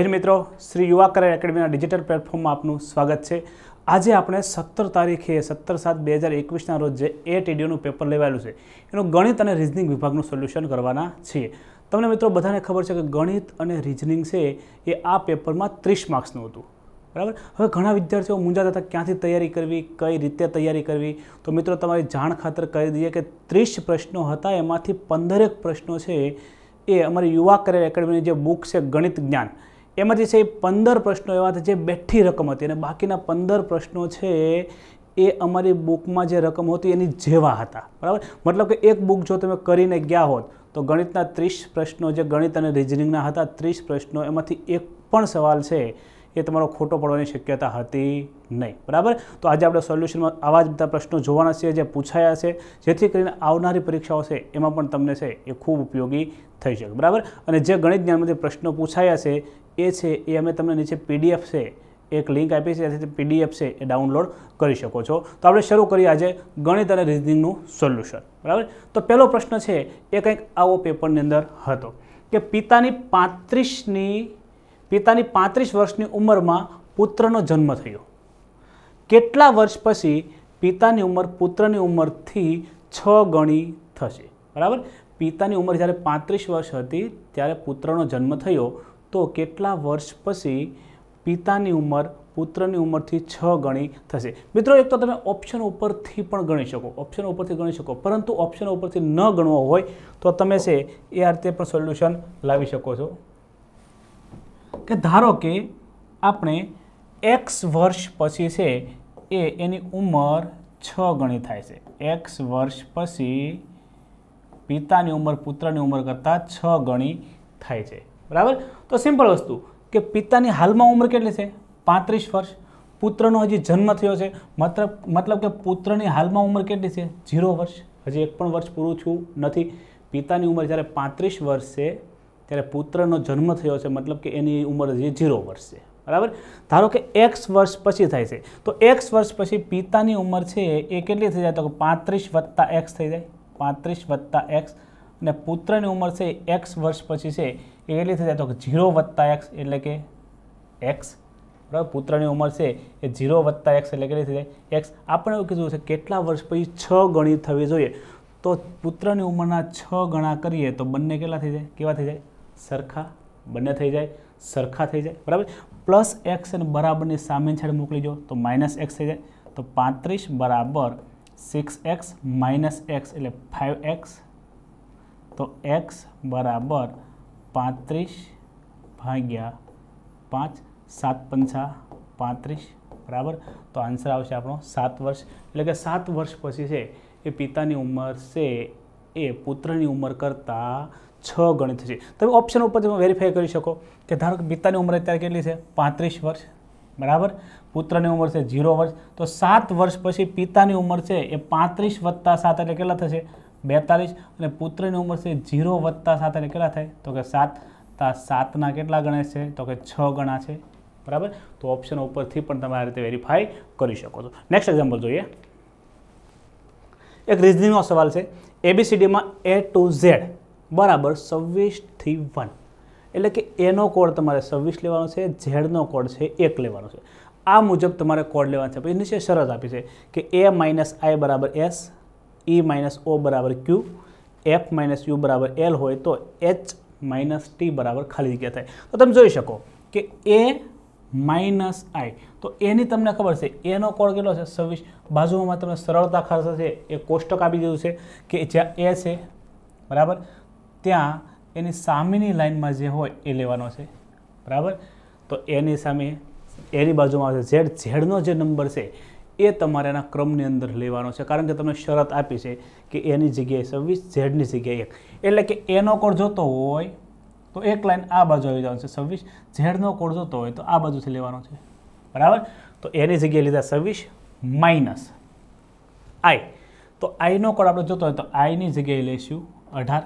જય મિત્રો શ્રી યુવા કરાર એકેડમીના ડિજિટલ પ્લેટફોર્મમાં આપનું સ્વાગત છે આજે આપણે સત્તર તારીખે સત્તર સાત બે હજાર એકવીસના રોજ જે એ ટીડીઓનું પેપર લેવાયેલું છે એનું ગણિત અને રિઝનિંગ વિભાગનું સોલ્યુશન કરવાના છીએ તમને મિત્રો બધાને ખબર છે કે ગણિત અને રિઝનિંગ છે એ આ પેપરમાં ત્રીસ માર્ક્સનું હતું બરાબર હવે ઘણા વિદ્યાર્થીઓ મૂંઝાતા હતા ક્યાંથી તૈયારી કરવી કઈ રીતે તૈયારી કરવી તો મિત્રો તમારી જાણ ખાતર કહી દઈએ કે ત્રીસ પ્રશ્નો હતા એમાંથી પંદરેક પ્રશ્નો છે એ અમારી યુવા કરેલ એકેડમીની જે બુક છે ગણિત જ્ઞાન એમાંથી છે પંદર પ્રશ્નો એવા હતા જે બેઠી રકમ હતી અને બાકીના પંદર પ્રશ્નો છે એ અમારી બુકમાં જે રકમ હતી એની જેવા હતા બરાબર મતલબ કે એક બુક જો તમે કરીને ગયા હોત તો ગણિતના ત્રીસ પ્રશ્નો જે ગણિત અને રિઝનિંગના હતા ત્રીસ પ્રશ્નો એમાંથી એક પણ સવાલ છે એ તમારો ખોટો પડવાની શક્યતા હતી નહીં બરાબર તો આજે આપણે સોલ્યુશનમાં આવા જ બધા પ્રશ્નો જોવાના છે જે પૂછાયા છે જેથી કરીને આવનારી પરીક્ષાઓ છે એમાં પણ તમને છે એ ખૂબ ઉપયોગી થઈ શકે બરાબર અને જે ગણિત જ્ઞાનમાંથી પ્રશ્નો પૂછાયા છે એ છે એ અમે તમને નીચે પીડીએફ છે એક લિંક આપી છે ત્યાંથી પીડીએફ છે એ ડાઉનલોડ કરી શકો છો તો આપણે શરૂ કરીએ આજે ગણિત અને રિઝનિંગનું સોલ્યુશન બરાબર તો પહેલો પ્રશ્ન છે એ કંઈક આવો પેપરની અંદર હતો કે પિતાની પાંત્રીસની પિતાની પાંત્રીસ વર્ષની ઉંમરમાં પુત્રનો જન્મ થયો કેટલા વર્ષ પછી પિતાની ઉંમર પુત્રની ઉંમરથી છ ગણી થશે બરાબર પિતાની ઉંમર જ્યારે પાંત્રીસ વર્ષ હતી ત્યારે પુત્રનો જન્મ થયો તો કેટલા વર્ષ પછી પિતાની ઉંમર પુત્રની ઉંમરથી છ ગણી થશે મિત્રો એક તો તમે ઓપ્શન ઉપરથી પણ ગણી શકો ઓપ્શન ઉપરથી ગણી શકો પરંતુ ઓપ્શન ઉપરથી ન ગણવો હોય તો તમે છે એ આ રીતે પણ સોલ્યુશન લાવી શકો છો કે ધારો કે આપણે એક્સ વર્ષ પછી છે એ એની ઉંમર છ ગણી થાય છે એક્સ વર્ષ પછી પિતાની ઉંમર પુત્રની ઉંમર કરતાં છ ગણી થાય છે બરાબર તો સિમ્પલ વસ્તુ કે પિતાની હાલમાં ઉંમર કેટલી છે પાંત્રીસ વર્ષ પુત્રનો હજી જન્મ થયો છે મતલબ મતલબ કે પુત્રની હાલમાં ઉંમર કેટલી છે ઝીરો વર્ષ હજી એક પણ વર્ષ પૂરું થયું નથી પિતાની ઉંમર જ્યારે પાંત્રીસ વર્ષ છે ત્યારે પુત્રનો જન્મ થયો છે મતલબ કે એની ઉંમર હજી ઝીરો વર્ષ છે બરાબર ધારો કે એક્સ વર્ષ પછી થાય છે તો એક્સ વર્ષ પછી પિતાની ઉંમર છે એ કેટલી થઈ જાય તો પાંત્રીસ વત્તા એક્સ થઈ જાય પાંત્રીસ વત્તા એક્સ અને પુત્રની ઉંમર છે એક્સ વર્ષ પછી છે કેટલી જાય તો ઝીરો વત્તા એક્સ એટલે કે એક્સ બરાબર પુત્રની ઉંમર છે એ ઝીરો વત્તા એક્સ એટલે કેટલી થઈ જાય એક્સ આપણે એવું કીધું છે કેટલા વર્ષ પછી છ ગણી થવી જોઈએ તો પુત્રની ઉંમરના છ ગણા કરીએ તો બંને કેટલા થઈ જાય કેવા થઈ જાય સરખા બંને થઈ જાય સરખા થઈ જાય બરાબર પ્લસ એક્સ અને બરાબરની સામે છેડે મોકલી જો તો માઇનસ એક્સ થઈ જાય તો પાંત્રીસ બરાબર સિક્સ એક્સ માઇનસ એક્સ એટલે ફાઇવ એક્સ તો એક્સ બરાબર પાંત્રીસ ભાગ્યા પાંચ સાત પંચા પાંત્રીસ બરાબર તો આન્સર આવશે આપણો સાત વર્ષ એટલે કે સાત વર્ષ પછી છે એ પિતાની ઉંમર છે એ પુત્રની ઉંમર કરતાં છ ગણિત થશે તમે ઓપ્શન ઉપર તમે વેરીફાઈ કરી શકો કે ધારો કે પિતાની ઉંમર અત્યારે કેટલી છે પાંત્રીસ વર્ષ બરાબર પુત્રની ઉંમર છે ઝીરો વર્ષ તો સાત વર્ષ પછી પિતાની ઉંમર છે એ પાંત્રીસ વત્તા સાત એટલે કેટલા થશે બેતાલીસ અને પુત્રની ઉંમર છે ઝીરો વત્તા સાથે એટલે કેટલા થાય તો કે સાત તા સાતના કેટલા ગણા છે તો કે છ ગણા છે બરાબર તો ઓપ્શન ઉપરથી પણ તમે આ રીતે વેરીફાઈ કરી શકો છો નેક્સ્ટ એક્ઝામ્પલ જોઈએ એક રિઝનિંગનો સવાલ છે એબીસીડીમાં એ ટુ ઝેડ બરાબર સવ્વીસથી વન એટલે કે એનો કોડ તમારે સવ્વીસ લેવાનો છે ઝેડનો કોડ છે એક લેવાનો છે આ મુજબ તમારે કોડ લેવાનો છે પછી નીચે શરત આપી છે કે એ માઇનસ આઈ બરાબર એસ ઈ માઇનસ ઓ બરાબર ક્યુ એફ માઇનસ યુ બરાબર એલ હોય તો એચ માઇનસ ટી બરાબર ખાલી જગ્યા થાય તો તમે જોઈ શકો કે એ માઇનસ આઈ તો એની તમને ખબર છે એનો કોડ કેટલો છે છવ્વીસ બાજુમાં તમને સરળતા ખર્ચ છે એ કોષ્ટક આપી દીધું છે કે જ્યાં એ છે બરાબર ત્યાં એની સામેની લાઇનમાં જે હોય એ લેવાનો છે બરાબર તો એની સામે એની બાજુમાં આવશે ઝેડ ઝેડનો જે નંબર છે એ તમારે એના ક્રમની અંદર લેવાનો છે કારણ કે તમને શરત આપી છે કે એની જગ્યાએ છવ્વીસ ઝેડની જગ્યાએ એક એટલે કે એનો કોડ જોતો હોય તો એક લાઈન આ બાજુ આવી જવાનું છે છવ્વીસ ઝેડનો કોડ જોતો હોય તો આ બાજુથી લેવાનો છે બરાબર તો એની જગ્યાએ લીધા છવ્વીસ માઇનસ આઈ તો આઈનો કોડ આપણે જોતો હોય તો આઈની જગ્યાએ લઈશું અઢાર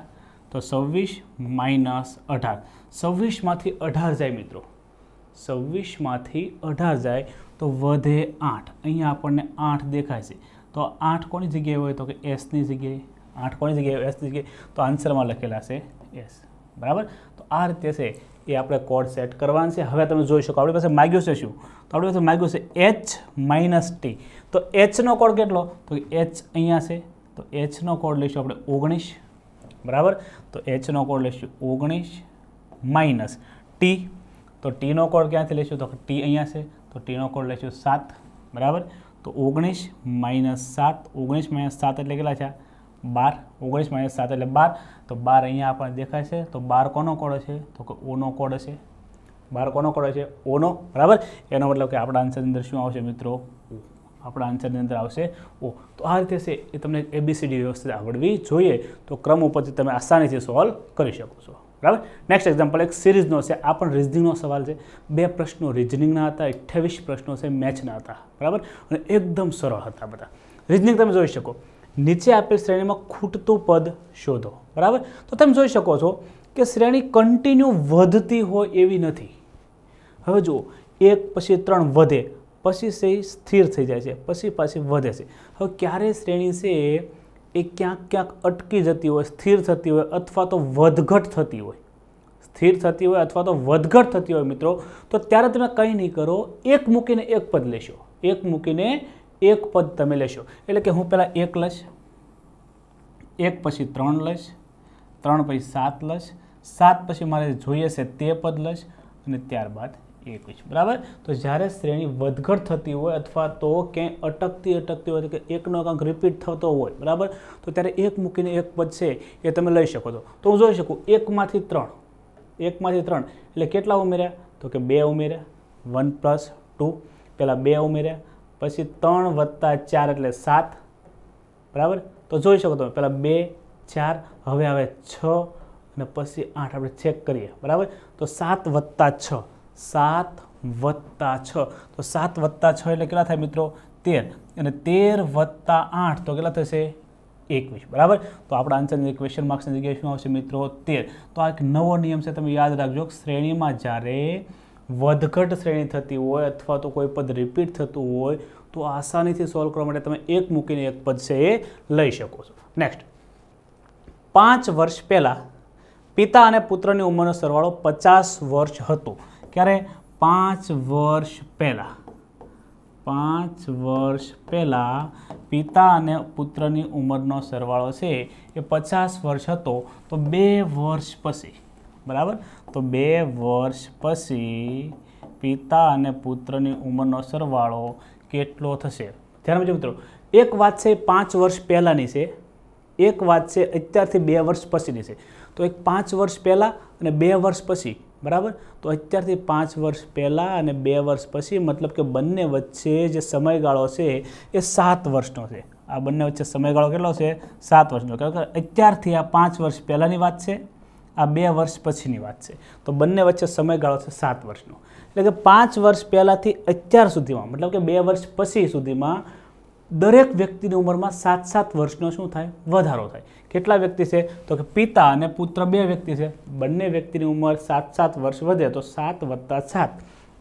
તો છવ્વીસ માઇનસ અઢાર છવ્વીસમાંથી અઢાર જાય મિત્રો છવ્વીસમાંથી અઢાર જાય તો વધે આઠ અહીંયા આપણને આઠ દેખાય છે તો આઠ કોની જગ્યાએ હોય તો કે એસની જગ્યાએ આઠ કોની જગ્યાએ એસની જગ્યાએ તો આન્સરમાં લખેલા છે એસ બરાબર તો આ રીતે છે એ આપણે કોડ સેટ કરવાનું છે હવે તમે જોઈ શકો આપણી પાસે માગ્યું છે શું તો આપણી પાસે માગ્યું છે એચ માઇનસ ટી તો એચનો કોડ કેટલો તો એચ અહીંયા છે તો એચનો કોડ લઈશું આપણે ઓગણીસ બરાબર તો એચનો કોડ લઈશું ઓગણીસ માઇનસ ટી તો ટીનો કોડ ક્યાંથી લઈશું તો ટી અહીંયા છે તો ટીનો કોડ લઈશું સાત બરાબર તો ઓગણીસ માઇનસ સાત ઓગણીસ માઇનસ સાત એટલે કેટલા છે બાર ઓગણીસ માઇનસ સાત એટલે બાર તો બાર અહીંયા આપણને દેખાય છે તો બાર કોનો કોડ છે તો કે ઓનો કોડ હશે બાર કોનો કોડ છે ઓનો બરાબર એનો મતલબ કે આપણા આન્સરની અંદર શું આવશે મિત્રો આપણા આન્સરની અંદર આવશે ઓ તો આ રીતે છે એ તમને એબીસીડી વ્યવસ્થિત આવડવી જોઈએ તો ક્રમ ઉપરથી તમે આસાનીથી સોલ્વ કરી શકો છો બરાબર નેક્સ્ટ એક્ઝામ્પલ એક સિરીઝનો છે આ પણ રિઝનિંગનો સવાલ છે બે પ્રશ્નો રિઝનિંગના હતા અઠ્યાવીસ પ્રશ્નો છે મેચના હતા બરાબર અને એકદમ સરળ હતા બધા રિઝનિંગ તમે જોઈ શકો નીચે આપેલ શ્રેણીમાં ખૂટતું પદ શોધો બરાબર તો તમે જોઈ શકો છો કે શ્રેણી કન્ટિન્યુ વધતી હોય એવી નથી હવે જુઓ એક પછી ત્રણ વધે પછી છે સ્થિર થઈ જાય છે પછી પાછી વધે છે હવે ક્યારે શ્રેણી છે એ ક્યાંક ક્યાંક અટકી જતી હોય સ્થિર થતી હોય અથવા તો વધઘટ થતી હોય સ્થિર થતી હોય અથવા તો વધઘટ થતી હોય મિત્રો તો ત્યારે તમે કંઈ નહીં કરો એક મૂકીને એક પદ લેશો એક મૂકીને એક પદ તમે લેશો એટલે કે હું પહેલાં એક લઈશ એક પછી ત્રણ લઈશ ત્રણ પછી સાત લઈશ સાત પછી મારે જોઈએ છે તે પદ લઈશ અને ત્યારબાદ એકવીસ બરાબર તો જ્યારે શ્રેણી વધઘટ થતી હોય અથવા તો ક્યાંય અટકતી અટકતી હોય કે એકનો અંક રિપીટ થતો હોય બરાબર તો ત્યારે એક મૂકીને એક પદ છે એ તમે લઈ શકો છો તો હું જોઈ શકું એકમાંથી ત્રણ એકમાંથી ત્રણ એટલે કેટલા ઉમેર્યા તો કે બે ઉમેર્યા વન પ્લસ ટુ પહેલાં બે ઉમેર્યા પછી ત્રણ વત્તા ચાર એટલે સાત બરાબર તો જોઈ શકો તમે પહેલાં બે ચાર હવે આવે છ અને પછી આઠ આપણે ચેક કરીએ બરાબર તો સાત વત્તા છ સાત વત્તા છ તો સાત વત્તા છ એટલે કેટલા થાય મિત્રો તેર અને તેર વત્તા આઠ તો કેટલા થશે એકવીસ બરાબર તો આપણા આન્સરની ક્વેશ્ચન માર્ક્સની જગ્યાએ શું આવશે મિત્રો તેર તો આ એક નવો નિયમ છે તમે યાદ રાખજો શ્રેણીમાં જ્યારે વધઘટ શ્રેણી થતી હોય અથવા તો કોઈ પદ રિપીટ થતું હોય તો આસાનીથી સોલ્વ કરવા માટે તમે એક મૂકીને એક પદ છે એ લઈ શકો છો નેક્સ્ટ પાંચ વર્ષ પહેલાં પિતા અને પુત્રની ઉંમરનો સરવાળો પચાસ વર્ષ હતો ક્યારે પાંચ વર્ષ પહેલાં પાંચ વર્ષ પહેલાં પિતા અને પુત્રની ઉંમરનો સરવાળો છે એ પચાસ વર્ષ હતો તો બે વર્ષ પછી બરાબર તો બે વર્ષ પછી પિતા અને પુત્રની ઉંમરનો સરવાળો કેટલો થશે ધ્યાન મુજબ મિત્રો એક વાત છે પાંચ વર્ષ પહેલાંની છે એક વાત છે અત્યારથી બે વર્ષ પછીની છે તો એક પાંચ વર્ષ પહેલાં અને બે વર્ષ પછી બરાબર તો અત્યારથી પાંચ વર્ષ પહેલાં અને બે વર્ષ પછી મતલબ કે બંને વચ્ચે જે સમયગાળો છે એ સાત વર્ષનો છે આ બંને વચ્ચે સમયગાળો કેટલો છે સાત વર્ષનો કારણ કે અત્યારથી આ પાંચ વર્ષ પહેલાંની વાત છે આ બે વર્ષ પછીની વાત છે તો બંને વચ્ચે સમયગાળો છે સાત વર્ષનો એટલે કે પાંચ વર્ષ પહેલાંથી અત્યાર સુધીમાં મતલબ કે બે વર્ષ પછી સુધીમાં દરેક વ્યક્તિની ઉંમરમાં સાત સાત વર્ષનો શું થાય વધારો થાય કેટલા વ્યક્તિ છે તો કે પિતા અને પુત્ર બે વ્યક્તિ છે બંને વ્યક્તિની ઉંમર સાત સાત વર્ષ વધે તો સાત વત્તા સાત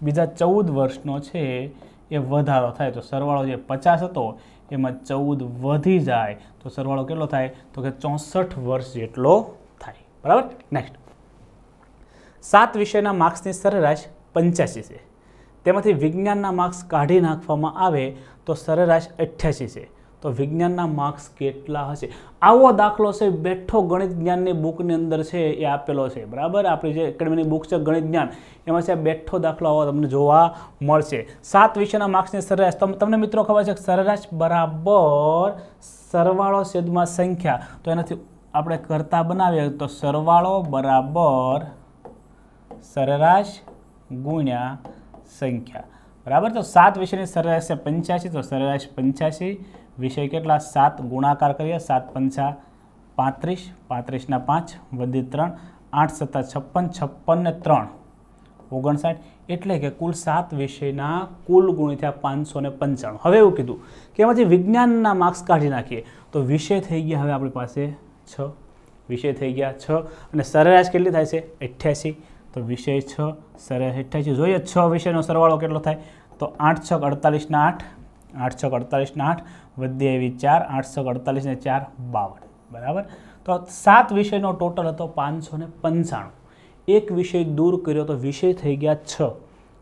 બીજા ચૌદ વર્ષનો છે એ વધારો થાય તો સરવાળો જે પચાસ હતો એમાં ચૌદ વધી જાય તો સરવાળો કેટલો થાય તો કે ચોસઠ વર્ષ જેટલો થાય બરાબર નેક્સ્ટ સાત વિષયના માર્ક્સની સરેરાશ પંચ્યાસી છે તેમાંથી વિજ્ઞાનના માર્ક્સ કાઢી નાખવામાં આવે તો સરેરાશ અઠ્યાસી છે તો વિજ્ઞાનના માર્ક્સ કેટલા હશે આવો દાખલો છે બેઠો ગણિત જ્ઞાનની બુકની અંદર છે એ આપેલો છે બરાબર આપણી જે એકેડમીની બુક છે ગણિત જ્ઞાન એમાં છે બેઠો દાખલો આવો તમને જોવા મળશે સાત વિષયના માર્ક્સની સરેરાશ તમને મિત્રો ખબર છે સરેરાશ બરાબર સરવાળો છેદમાં સંખ્યા તો એનાથી આપણે કરતા બનાવીએ તો સરવાળો બરાબર સરેરાશ ગુણ્યા સંખ્યા બરાબર તો સાત વિષયની સરેરાશ છે પંચ્યાસી તો સરેરાશ પંચ્યાસી વિષય કેટલા સાત ગુણાકાર કરીએ સાત પંચા પાંત્રીસ પાંત્રીસના પાંચ વધી ત્રણ આઠ સત્તા છપ્પન છપ્પનને ત્રણ ઓગણસાઠ એટલે કે કુલ સાત વિષયના કુલ ગુણ થયા પાંચસો ને પંચાણું હવે એવું કીધું કે એમાંથી વિજ્ઞાનના માર્ક્સ કાઢી નાખીએ તો વિષય થઈ ગયા હવે આપણી પાસે છ વિષય થઈ ગયા છ અને સરેરાશ કેટલી થાય છે અઠ્યાસી તો વિષય છ સરેરાશ અઠ્યાસી જોઈએ છ વિષયનો સરવાળો કેટલો થાય તો આઠ છ અડતાલીસના આઠ આઠ છક અડતાલીસના આઠ વધી એવી ચાર આઠસો અડતાલીસ ને ચાર બાવન બરાબર તો સાત વિષયનો ટોટલ હતો પાંચસો ને પંચાણું એક વિષય દૂર કર્યો તો વિષય થઈ ગયા છ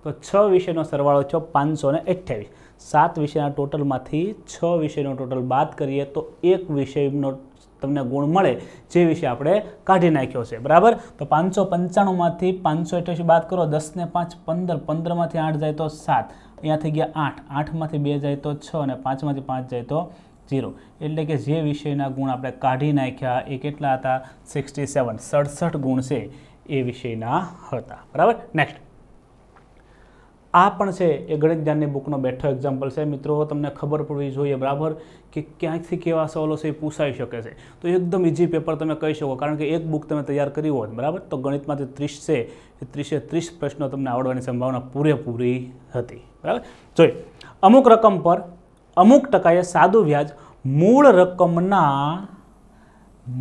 તો છ વિષયનો સરવાળો થયો પાંચસો ને અઠ્યાવીસ સાત વિષયના ટોટલમાંથી છ વિષયનો ટોટલ બાદ કરીએ તો એક વિષયનો તમને ગુણ મળે જે વિષય આપણે કાઢી નાખ્યો છે બરાબર તો પાંચસો પંચાણુંમાંથી પાંચસો અઠ્યાવીસ બાદ કરો દસને પાંચ પંદર પંદરમાંથી આઠ જાય તો સાત અહીંયા થઈ ગયા આઠ આઠમાંથી બે જાય તો છ અને પાંચમાંથી પાંચ જાય તો ઝીરો એટલે કે જે વિષયના ગુણ આપણે કાઢી નાખ્યા એ કેટલા હતા સિક્સટી સેવન સડસઠ ગુણ છે એ વિષયના હતા બરાબર નેક્સ્ટ આ પણ છે એ ગણિત જ્ઞાનની બુકનો બેઠો એક્ઝામ્પલ છે મિત્રો તમને ખબર પડવી જોઈએ બરાબર કે ક્યાંકથી કેવા સવાલો છે એ પૂછાઈ શકે છે તો એકદમ ઇઝી પેપર તમે કહી શકો કારણ કે એક બુક તમે તૈયાર કરી હોત બરાબર તો ગણિતમાંથી ત્રીસ છે એ ત્રીસે ત્રીસ પ્રશ્નો તમને આવડવાની સંભાવના પૂરેપૂરી હતી બરાબર જોઈ અમુક રકમ પર અમુક ટકાએ સાદું વ્યાજ મૂળ રકમના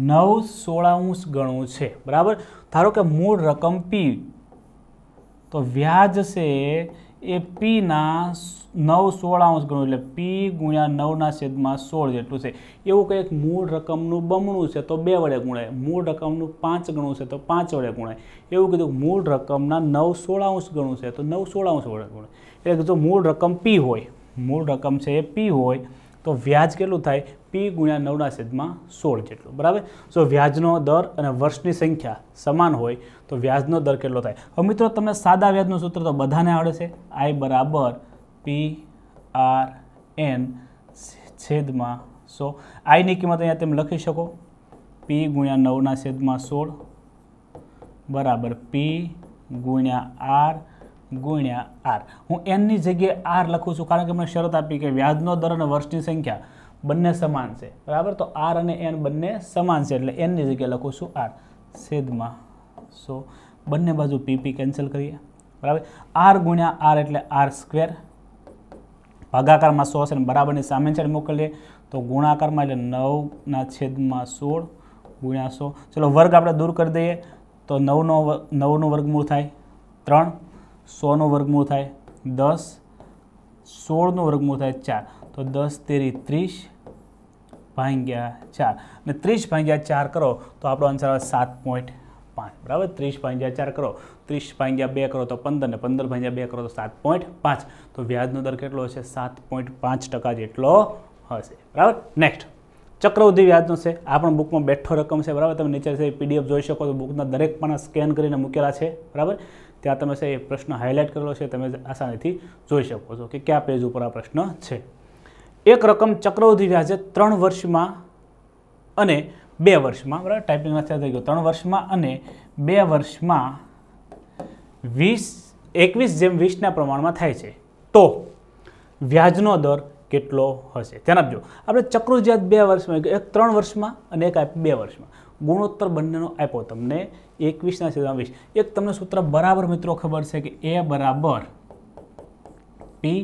નવ સોળાંશ ગણું છે બરાબર ધારો કે મૂળ રકમ પી તો વ્યાજ છે એ પીના નવ સોળાંશ ગણું એટલે પી ગુણ્યા નવના છેદમાં સોળ જેટલું છે એવું કંઈક મૂળ રકમનું બમણું છે તો બે વડે ગુણાય મૂળ રકમનું પાંચ ગણું છે તો પાંચ વડે ગુણાય એવું કીધું મૂળ રકમના નવ સોળાંશ ગણું છે તો નવ સોળાંશ વડે ગુણાય એટલે કે જો મૂળ રકમ પી હોય મૂળ રકમ છે એ પી હોય તો વ્યાજ કેટલું થાય પી ગુણ્યા નવના છેદમાં સોળ જેટલું બરાબર સો વ્યાજનો દર અને વર્ષની સંખ્યા સમાન હોય તો વ્યાજનો દર કેટલો થાય હવે મિત્રો તમે સાદા વ્યાજનું સૂત્ર તો બધાને આવડે છે આઈ બરાબર પી આર એન છેદમાં સો આઈની કિંમત અહીંયા તમે લખી શકો પી ગુણ્યા નવના છેદમાં સોળ બરાબર પી ગુણ્યા આર ગુણ્યા આર હું એનની જગ્યાએ આર લખું છું કારણ કે મને શરત આપી કે વ્યાજનો દર અને વર્ષની સંખ્યા બંને સમાન છે બરાબર તો આર અને એન બંને સમાન છે એટલે એનની જગ્યાએ લખું છું આર છેદમાં સો બંને બાજુ પીપી કેન્સલ કરીએ બરાબર આર ગુણ્યા આર એટલે આર સ્ક્વેર ભાગાકારમાં સો છે અને બરાબરની સામે છે મોકલીએ તો ગુણાકારમાં એટલે નવના છેદમાં સોળ ગુણ્યા સો ચલો વર્ગ આપણે દૂર કરી દઈએ તો નવનો નવનું વર્ગમૂળ થાય ત્રણ સોનો વર્ગમૂળ થાય દસ સોળનો વર્ગમૂળ થાય ચાર તો દસ તેરી ત્રીસ ભાંગ્યા ચાર અને ત્રીસ ભાંગ્યા ચાર કરો તો આપણો આન્સર આવે સાત પોઈન્ટ પાંચ બરાબર ત્રીસ ભાંગ્યા ચાર કરો ત્રીસ ભાંગ્યા બે કરો તો પંદર ને પંદર ભાંગ્યા બે કરો તો સાત પોઈન્ટ પાંચ તો વ્યાજનો દર કેટલો હશે સાત પોઈન્ટ પાંચ ટકા જેટલો હશે બરાબર નેક્સ્ટ ચક્રવૃદ્ધિ વ્યાજનો છે આ પણ બુકમાં બેઠો રકમ છે બરાબર તમે નીચે પીડીએફ જોઈ શકો તો બુકના દરેક પણ સ્કેન કરીને મૂકેલા છે બરાબર ત્યાં તમે છે એ પ્રશ્ન હાઇલાઇટ કરેલો છે તમે આસાનીથી જોઈ શકો છો કે કયા પેજ ઉપર આ પ્રશ્ન છે એક રકમ ચક્રવૃદ્ધિ વ્યાજે ત્રણ વર્ષમાં અને બે વર્ષમાં બરાબર ટાઈપિંગ નથી થઈ ગયો ત્રણ વર્ષમાં અને બે વર્ષમાં વીસ એકવીસ જેમ વીસના પ્રમાણમાં થાય છે તો વ્યાજનો દર કેટલો હશે ધ્યાન આપજો આપણે ચક્રવૃદ્ધિ વ્યાજ બે વર્ષમાં એક ત્રણ વર્ષમાં અને એક આપી બે વર્ષમાં ગુણોત્તર બંનેનો આપ્યો તમને એકવીસના છેદમાં વીસ એક તમને સૂત્ર બરાબર મિત્રો ખબર છે કે એ બરાબર પી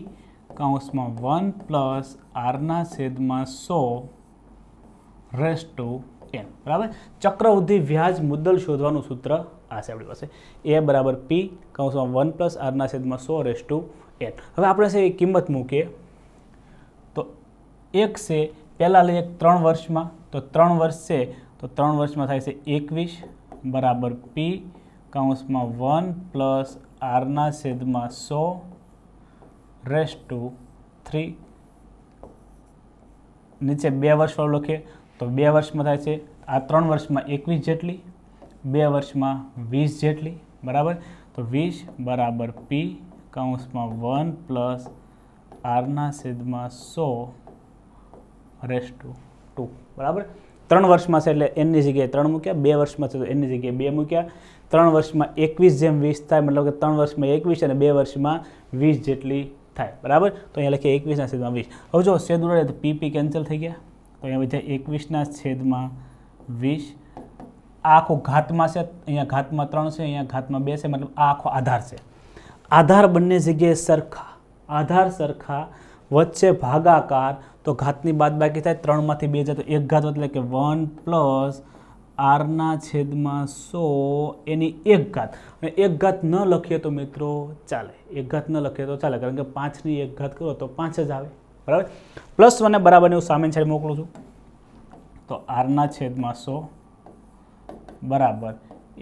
કાઉન્સમાં વન પ્લસ આરના છેદમાં સો રેસ ટુ એન બરાબર ચક્રવૃદ્ધિ વ્યાજ મુદ્દલ શોધવાનું સૂત્ર આ છે આપણી પાસે એ બરાબર પી કાઉન્સમાં વન પ્લસ આરના છેદમાં સો રેસ ટુ એન હવે આપણે છે એ કિંમત મૂકીએ તો એક છે પહેલાં લઈએ ત્રણ વર્ષમાં તો ત્રણ વર્ષ છે તો ત્રણ વર્ષમાં થાય છે એકવીસ બરાબર પી કાઉન્સમાં વન પ્લસ આરના છેદમાં સો રેસ ટુ થ્રી નીચે બે વર્ષવાળું લખીએ તો બે વર્ષમાં થાય છે આ ત્રણ વર્ષમાં એકવીસ જેટલી બે વર્ષમાં વીસ જેટલી બરાબર તો વીસ બરાબર પી કાઉન્સમાં વન પ્લસ આરના છેદમાં સો રેસ ટુ ટુ બરાબર ત્રણ વર્ષમાં છે એટલે એનની જગ્યાએ ત્રણ મૂક્યા બે વર્ષમાં છે તો એની જગ્યાએ બે મૂક્યા ત્રણ વર્ષમાં એકવીસ જેમ વીસ થાય મતલબ કે ત્રણ વર્ષમાં એકવીસ અને બે વર્ષમાં વીસ જેટલી થાય બરાબર તો અહીંયા લખીએ એકવીસના છેદમાં વીસ હવે જો છેદ ઉડાડે તો પીપી કેન્સલ થઈ ગયા તો અહીંયા બધા એકવીસના છેદમાં વીસ આખો ઘાતમાં છે અહીંયા ઘાતમાં ત્રણ છે અહીંયા ઘાતમાં બે છે મતલબ આ આખો આધાર છે આધાર બંને જગ્યાએ સરખા આધાર સરખા વચ્ચે ભાગાકાર તો ઘાતની બાદબાકી થાય ત્રણમાંથી બે જાય તો એક ઘાત એટલે કે વન પ્લસ આરના છેદમાં સો એની એક ઘાત અને એક ઘાત ન લખીએ તો મિત્રો ચાલે એક ઘાત ન લખીએ તો ચાલે કારણ કે પાંચની એક ઘાત કરો તો પાંચ જ આવે બરાબર પ્લસ વનને બરાબર હું સામે છેડ મોકલું છું તો આરના છેદમાં સો બરાબર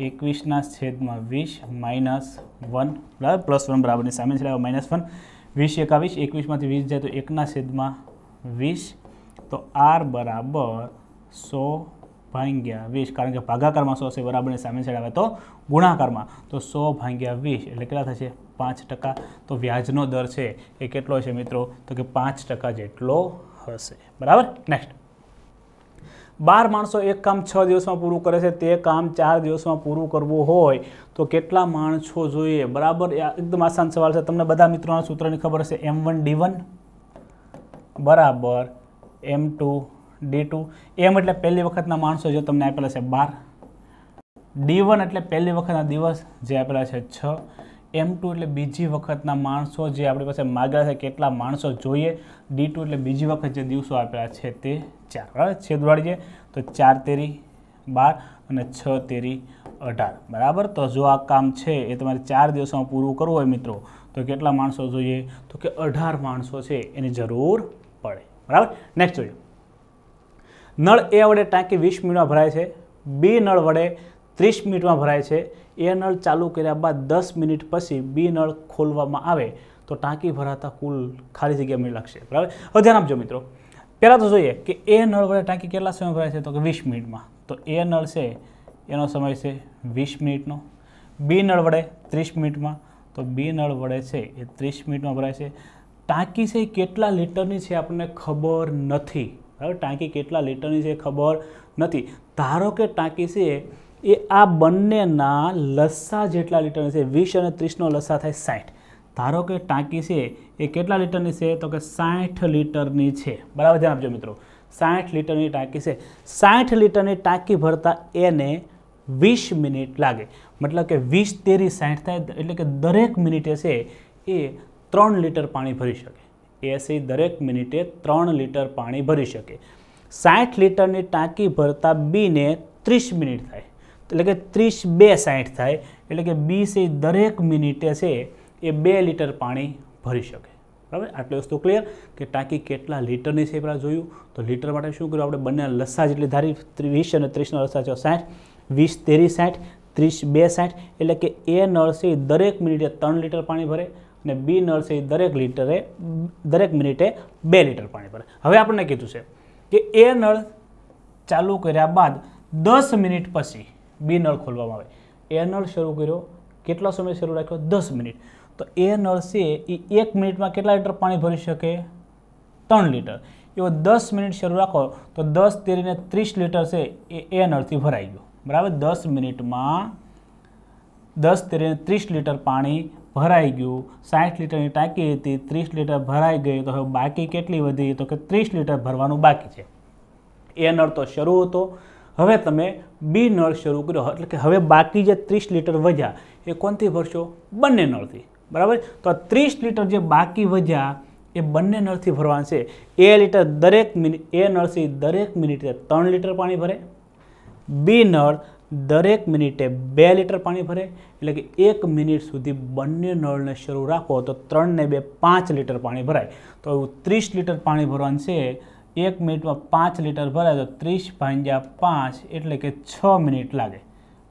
એકવીસના છેદમાં વીસ માઇનસ વન બરાબર પ્લસ વન બરાબરની સામે છેડ માઇનસ વન વીસ એકાવીસ એકવીસમાંથી વીસ જાય તો એકના છેદમાં વીસ તો આર બરાબર સો ભાંગ્યા વીસ કારણ કે ભાગાકારમાં સો હશે બરાબરની સામે સાઈડ આવે તો ગુણાકારમાં તો સો ભાંગ્યા વીસ એટલે કેટલા થશે પાંચ ટકા તો વ્યાજનો દર છે એ કેટલો છે મિત્રો તો કે પાંચ ટકા જેટલો હશે બરાબર નેક્સ્ટ બાર માણસો એક કામ છ દિવસમાં પૂરું કરે છે તે કામ ચાર દિવસમાં પૂરું કરવું હોય તો કેટલા માણસો જોઈએ બરાબર એકદમ આસાન સવાલ છે તમને બધા મિત્રોના સૂત્રની ખબર હશે એમ વન ડી વન બરાબર M two D two M એટલે પહેલી વખતના માણસો જો તમને આપેલા છે બાર ડી વન એટલે પહેલી વખતના દિવસ જે આપેલા છે છ એમ ટુ એટલે બીજી વખતના માણસો જે આપણી પાસે માગેલા છે કેટલા માણસો જોઈએ ડી ટુ એટલે બીજી વખત જે દિવસો આપેલા છે તે ચાર બરાબર છેદ તો ચાર તેરી બાર અને છ તેરી અઢાર બરાબર તો જો આ કામ છે એ તમારે ચાર દિવસોમાં પૂરું કરવું હોય મિત્રો તો કેટલા માણસો જોઈએ તો કે અઢાર માણસો છે એની જરૂર પડે બરાબર નેક્સ્ટ જોઈએ નળ એ વડે ટાંકી વીસ મિનિટમાં ભરાય છે બી નળ વડે ત્રીસ મિનિટમાં ભરાય છે એ નળ ચાલુ કર્યા બાદ દસ મિનિટ પછી બી નળ ખોલવામાં આવે તો ટાંકી ભરાતા કુલ ખાલી જગ્યા મિનિટ લાગશે બરાબર હવે ધ્યાન આપજો મિત્રો પહેલાં તો જોઈએ કે એ નળ વડે ટાંકી કેટલા સમય ભરાય છે તો કે વીસ મિનિટમાં તો એ નળ છે એનો સમય છે વીસ મિનિટનો બી નળ વડે ત્રીસ મિનિટમાં તો બી નળ વડે છે એ ત્રીસ મિનિટમાં ભરાય છે ટાંકી છે એ કેટલા લીટરની છે આપણને ખબર નથી બરાબર ટાંકી કેટલા લીટરની છે ખબર નથી ધારો કે ટાંકી છે એ આ બંનેના લસ્સા જેટલા લીટરની છે વીસ અને ત્રીસનો લસ્સા થાય સાઠ ધારો કે ટાંકી છે એ કેટલા લીટરની છે તો કે સાઠ લીટરની છે બરાબર ધ્યાન આપજો મિત્રો સાઠ લીટરની ટાંકી છે સાઠ લીટરની ટાંકી ભરતા એને વીસ મિનિટ લાગે મતલબ કે વીસ તેરી સાઠ થાય એટલે કે દરેક મિનિટે છે એ ત્રણ લીટર પાણી ભરી શકે એસી દરેક મિનિટે ત્રણ લીટર પાણી ભરી શકે સાઠ લીટરની ટાંકી ભરતા બીને ત્રીસ મિનિટ થાય એટલે કે ત્રીસ બે સાઠ થાય એટલે કે બી સી દરેક મિનિટે છે એ બે લીટર પાણી ભરી શકે બરાબર આટલી વસ્તુ ક્લિયર કે ટાંકી કેટલા લીટરની છે પહેલાં જોયું તો લીટર માટે શું કર્યું આપણે બંને લસા જેટલી ધારી વીસ અને ત્રીસનો લસ્સા છે સાઠ વીસ તેરી સાઠ ત્રીસ બે સાઠ એટલે કે એ નળ દરેક મિનિટે ત્રણ લીટર પાણી ભરે અને બી નર્સ એ દરેક લીટરે દરેક મિનિટે બે લીટર પાણી ભરે હવે આપણને કીધું છે કે એ નળ ચાલુ કર્યા બાદ દસ મિનિટ પછી બી નળ ખોલવામાં આવે એ નળ શરૂ કર્યો કેટલો સમય શરૂ રાખ્યો દસ મિનિટ તો એ નળ છે એ એક મિનિટમાં કેટલા લીટર પાણી ભરી શકે ત્રણ લીટર એવો દસ મિનિટ શરૂ રાખો તો દસ તેરીને ત્રીસ લીટર છે એ એ નળથી ભરાઈ ગયો બરાબર દસ મિનિટમાં દસ તેરીને ત્રીસ લીટર પાણી ભરાઈ ગયું સાઠ લીટરની ટાંકી હતી ત્રીસ લીટર ભરાઈ ગઈ તો હવે બાકી કેટલી વધી તો કે ત્રીસ લીટર ભરવાનું બાકી છે એ નળ તો શરૂ હતો હવે તમે બી નળ શરૂ કર્યો એટલે કે હવે બાકી જે ત્રીસ લીટર વધ્યા એ કોનથી ભરશો બંને નળથી બરાબર તો આ ત્રીસ લીટર જે બાકી વધ્યા એ બંને નળથી ભરવાનું છે એ લીટર દરેક મિનિટ એ નળથી દરેક મિનિટે ત્રણ લીટર પાણી ભરે બી નળ દરેક મિનિટે બે લિટર પાણી ભરે એટલે કે એક મિનિટ સુધી બંને નળને શરૂ રાખો તો ત્રણને બે પાંચ લિટર પાણી ભરાય તો એવું ત્રીસ લિટર પાણી ભરવાનું છે એક મિનિટમાં પાંચ લિટર ભરાય તો ત્રીસ ભાંગ્યા પાંચ એટલે કે છ મિનિટ લાગે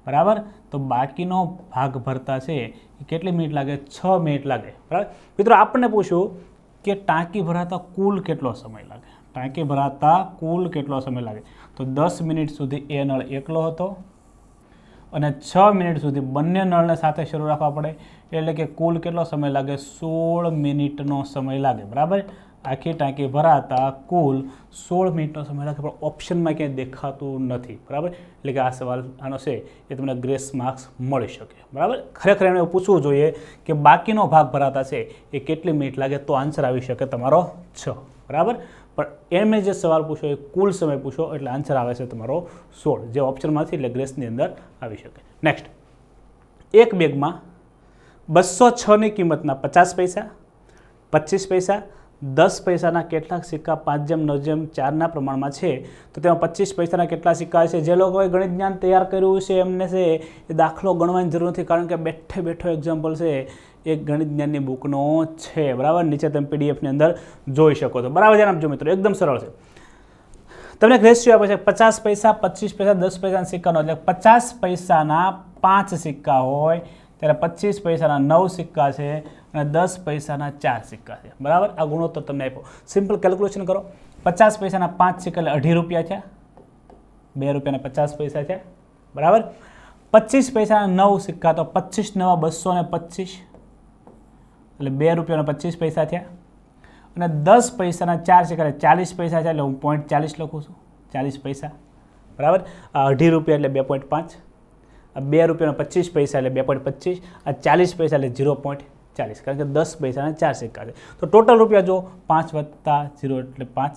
બરાબર તો બાકીનો ભાગ ભરતા છે એ કેટલી મિનિટ લાગે છ મિનિટ લાગે બરાબર મિત્રો આપણને પૂછ્યું કે ટાંકી ભરાતા કુલ કેટલો સમય લાગે ટાંકી ભરાતા કુલ કેટલો સમય લાગે તો દસ મિનિટ સુધી એ નળ એકલો હતો અને છ મિનિટ સુધી બંને નળને સાથે શરૂ રાખવા પડે એટલે કે કુલ કેટલો સમય લાગે સોળ મિનિટનો સમય લાગે બરાબર આખી ટાંકી ભરાતા કુલ સોળ મિનિટનો સમય લાગે પણ ઓપ્શનમાં ક્યાંય દેખાતું નથી બરાબર એટલે કે આ સવાલ આનો છે એ તમને ગ્રેસ માર્ક્સ મળી શકે બરાબર ખરેખર એમણે પૂછવું જોઈએ કે બાકીનો ભાગ ભરાતા છે એ કેટલી મિનિટ લાગે તો આન્સર આવી શકે તમારો છ બરાબર પણ એમે જે સવાલ પૂછો એ કુલ સમય પૂછો એટલે આન્સર આવે છે તમારો સોળ જે ઓપ્શનમાંથી એટલે ગ્રેસની અંદર આવી શકે નેક્સ્ટ એક બેગમાં બસો છની કિંમતના પચાસ પૈસા પચીસ પૈસા દસ પૈસાના કેટલાક સિક્કા પાંચ જેમ નવ જેમ ચારના પ્રમાણમાં છે તો તેમાં પચીસ પૈસાના કેટલા સિક્કા છે જે લોકોએ ગણિત જ્ઞાન તૈયાર કર્યું છે એમને છે એ દાખલો ગણવાની જરૂર નથી કારણ કે બેઠે બેઠો એક્ઝામ્પલ છે એક ગણિત જ્ઞાનની બુકનો છે બરાબર નીચે તમે પીડીએફની અંદર જોઈ શકો છો બરાબર ધ્યાન આપજો મિત્રો એકદમ સરળ છે તમને એક રેશિયો આપે છે પચાસ પૈસા પચીસ પૈસા દસ પૈસાના સિક્કાનો એટલે પચાસ પૈસાના પાંચ સિક્કા હોય ત્યારે પચીસ પૈસાના નવ સિક્કા છે અને દસ પૈસાના ચાર સિક્કા છે બરાબર આ ગુણોત્તર તમને આપ્યો સિમ્પલ કેલ્ક્યુલેશન કરો પચાસ પૈસાના પાંચ સિક્કા એટલે અઢી રૂપિયા છે બે રૂપિયાના પચાસ પૈસા છે બરાબર પચીસ પૈસાના નવ સિક્કા તો પચીસ નવા બસો ને પચીસ એટલે બે રૂપિયાના પચીસ પૈસા થયા અને દસ પૈસાના ચાર છે એટલે ચાલીસ પૈસા છે એટલે હું પોઈન્ટ ચાલીસ લખું છું ચાલીસ પૈસા બરાબર અઢી રૂપિયા એટલે બે પોઈન્ટ પાંચ બે રૂપિયાના પચીસ પૈસા એટલે બે પોઈન્ટ પચીસ આ ચાલીસ પૈસા એટલે ઝીરો પોઈન્ટ ચાલીસ કારણ કે દસ પૈસાના ચાર સિક્કા છે તો ટોટલ રૂપિયા જો પાંચ વત્તા ઝીરો એટલે પાંચ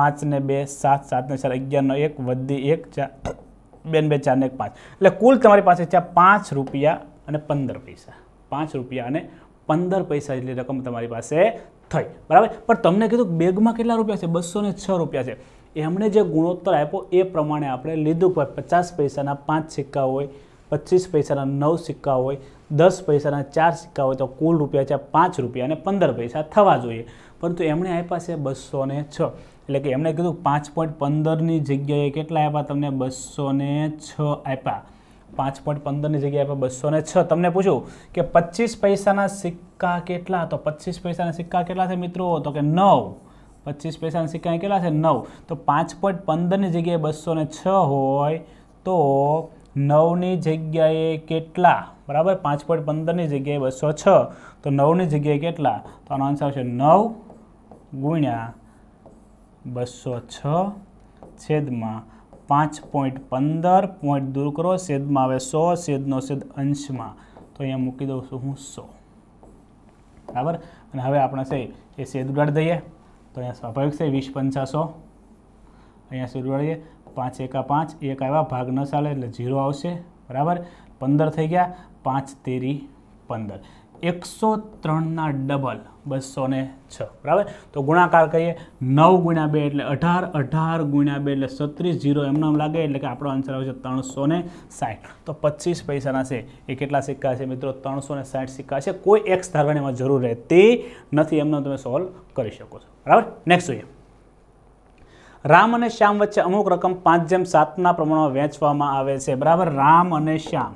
પાંચને બે સાત સાતને ચાર અગિયારનો એક વધી એક ચાર બેન બે ચારને એક પાંચ એટલે કુલ તમારી પાસે ત્યાં પાંચ રૂપિયા અને પંદર પૈસા પાંચ રૂપિયા અને પંદર પૈસા જેટલી રકમ તમારી પાસે થઈ બરાબર પણ તમને કીધું બેગમાં કેટલા રૂપિયા છે બસો છ રૂપિયા છે એમણે જે ગુણોત્તર આપ્યો એ પ્રમાણે આપણે લીધું હોય પચાસ પૈસાના પાંચ સિક્કા હોય પચીસ પૈસાના નવ સિક્કા હોય દસ પૈસાના ચાર સિક્કા હોય તો કુલ રૂપિયા છે પાંચ રૂપિયા અને પંદર પૈસા થવા જોઈએ પરંતુ એમણે આપ્યા છે બસો ને છ એટલે કે એમણે કીધું પાંચ પોઈન્ટ પંદરની જગ્યાએ કેટલા આપ્યા તમને બસો છ આપ્યા પાંચ પોઈન્ટ પંદરની જગ્યાએ પર બસો ને છ તમને પૂછું કે પચીસ પૈસાના સિક્કા કેટલા તો પચીસ પૈસાના સિક્કા કેટલા છે મિત્રો તો કે નવ પચીસ પૈસાના સિક્કા કેટલા છે નવ તો પાંચ પોઈન્ટ પંદરની જગ્યાએ બસો ને છ હોય તો નવની જગ્યાએ કેટલા બરાબર પાંચ પોઈન્ટ પંદરની જગ્યાએ બસો છ તો નવની જગ્યાએ કેટલા તો આનો આન્સર આવશે નવ ગુણ્યા બસો છ છેદમાં પાંચ પોઈન્ટ પંદર પોઈન્ટ દૂર કરો સેદમાં આવે સો સેદનો સેદ અંશમાં તો અહીંયા મૂકી દઉં છું હું સો બરાબર અને હવે આપણે છે એ સેદ ઉડાડી દઈએ તો અહીંયા સ્વાભાવિક છે વીસ પંચાસો અહીંયા સેદ ઉડાડીએ પાંચ એકા પાંચ એક આવ્યા ભાગ ન ચાલે એટલે ઝીરો આવશે બરાબર પંદર થઈ ગયા પાંચ તેરી પંદર એકસો ત્રણના ડબલ બસો ને છ બરાબર તો ગુણાકાર કહીએ નવ ગુણ્યા બે એટલે અઢાર અઢાર ગુણ્યા બે એટલે સત્રીસ જીરો એમને એમ લાગે એટલે કે આપણો આન્સર આવશે ત્રણસો ને સાઠ તો પચીસ પૈસાના છે એ કેટલા સિક્કા છે મિત્રો ત્રણસો ને સાઠ સિક્કા છે કોઈ એક્સ ધારવાની એમાં જરૂર રહેતી નથી એમનો તમે સોલ્વ કરી શકો છો બરાબર નેક્સ્ટ જોઈએ રામ અને શ્યામ વચ્ચે અમુક રકમ પાંચ જેમ સાતના પ્રમાણમાં વહેંચવામાં આવે છે બરાબર રામ અને શ્યામ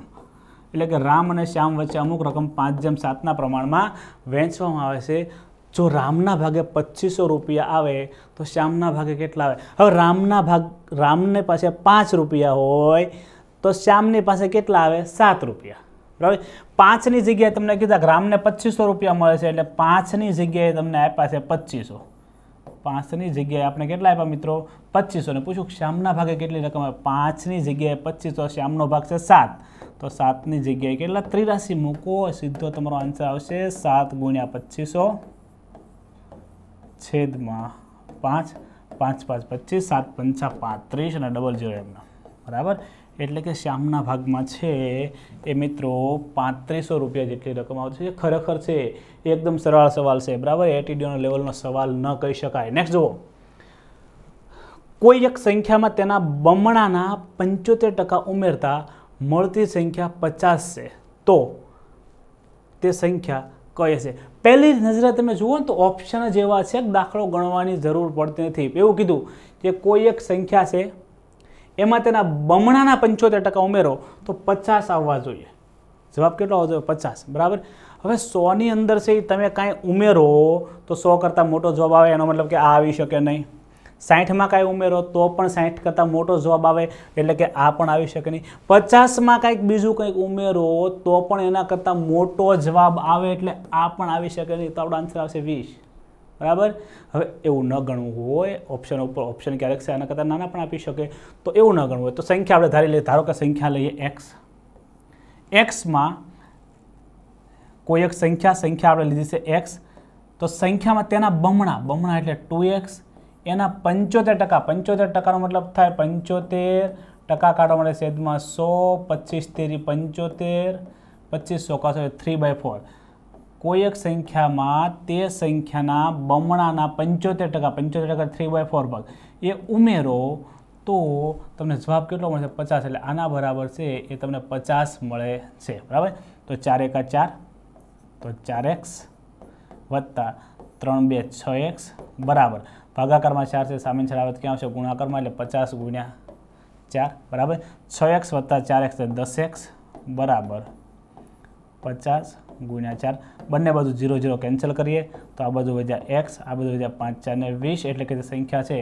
એટલે કે રામ અને શ્યામ વચ્ચે અમુક રકમ પાંચ જેમ સાતના પ્રમાણમાં વહેંચવામાં આવે છે જો રામના ભાગે પચીસો રૂપિયા આવે તો શ્યામના ભાગે કેટલા આવે હવે રામના ભાગ રામને પાસે પાંચ રૂપિયા હોય તો શ્યામની પાસે કેટલા આવે સાત રૂપિયા બરાબર પાંચની જગ્યાએ તમને કીધા રામને પચીસો રૂપિયા મળે છે એટલે પાંચની જગ્યાએ તમને આપ્યા છે પચીસો પાંચની જગ્યાએ આપણે કેટલા આપ્યા મિત્રો પચીસો ને પૂછ્યું શ્યામના ભાગે કેટલી રકમ આવે પાંચની જગ્યાએ પચીસો શ્યામનો ભાગ છે સાત તો સાતની જગ્યાએ કેટલા ત્રિરાશી મૂકો સીધો તમારો આન્સર આવશે સાત ગુણ્યા પચીસો છેદમાં પાંચ પાંચ પાંચ પચીસ સાત પંચા પાંત્રીસ અને ડબલ ઝીરો એમના બરાબર એટલે કે શ્યામના ભાગમાં છે એ મિત્રો પાંત્રીસો રૂપિયા જેટલી રકમ આવશે જે ખરેખર છે એકદમ સરળ સવાલ છે બરાબર એટીડીઓના લેવલનો સવાલ ન કહી શકાય નેક્સ્ટ જુઓ કોઈ એક સંખ્યામાં તેના બમણાના પંચોતેર ટકા ઉમેરતા મળતી સંખ્યા પચાસ છે તો તે સંખ્યા કઈ છે પહેલી નજરે તમે જુઓ ને તો ઓપ્શન જેવા એવા છે દાખલો ગણવાની જરૂર પડતી નથી એવું કીધું કે કોઈ એક સંખ્યા છે એમાં તેના બમણાના પંચોતેર ટકા ઉમેરો તો પચાસ આવવા જોઈએ જવાબ કેટલો આવવો જોઈએ પચાસ બરાબર હવે સોની અંદર છે તમે કાંઈ ઉમેરો તો સો કરતાં મોટો જવાબ આવે એનો મતલબ કે આ આવી શકે નહીં સાઠમાં કાંઈ ઉમેરો તો પણ સાઠ કરતાં મોટો જવાબ આવે એટલે કે આ પણ આવી શકે નહીં પચાસમાં કાંઈક બીજું કંઈક ઉમેરો તો પણ એના કરતાં મોટો જવાબ આવે એટલે આ પણ આવી શકે નહીં તો આપણો આન્સર આવશે વીસ બરાબર હવે એવું ન ગણવું હોય ઓપ્શન ઉપર ઓપ્શન ક્યારેક છે આના કરતાં નાના પણ આપી શકે તો એવું ન ગણવું હોય તો સંખ્યા આપણે ધારી લઈએ ધારો કે સંખ્યા લઈએ એક્સ એક્સમાં કોઈ એક સંખ્યા સંખ્યા આપણે લીધી છે એક્સ તો સંખ્યામાં તેના બમણા બમણા એટલે ટુ એક્સ એના પંચોતેર ટકા પંચોતેર ટકાનો મતલબ થાય પંચોતેર ટકા કાઢવા માટે છેદમાં સો પચીસ તેરી પંચોતેર પચીસ સોકાસો થ્રી બાય ફોર કોઈ એક સંખ્યામાં તે સંખ્યાના બમણાના પંચોતેર ટકા પંચોતેર ટકા થ્રી બાય ફોર ભાગ એ ઉમેરો તો તમને જવાબ કેટલો મળશે પચાસ એટલે આના બરાબર છે એ તમને પચાસ મળે છે બરાબર તો ચાર એકા ચાર તો ચાર એક્સ વત્તા ત્રણ બે છ એક્સ બરાબર ભાગાકારમાં ચાર છે સામે છેડા આવે ક્યાં આવશે ગુણાકારમાં એટલે પચાસ ગુણ્યા ચાર બરાબર છ એક્સ વત્તા ચાર એક્સ દસ એક્સ બરાબર પચાસ ગુણ્યા ચાર બંને બાજુ ઝીરો ઝીરો કેન્સલ કરીએ તો આ બાજુ વધ્યા એક્સ આ બાજુ વધ્યા પાંચ ચારને વીસ એટલે કે જે સંખ્યા છે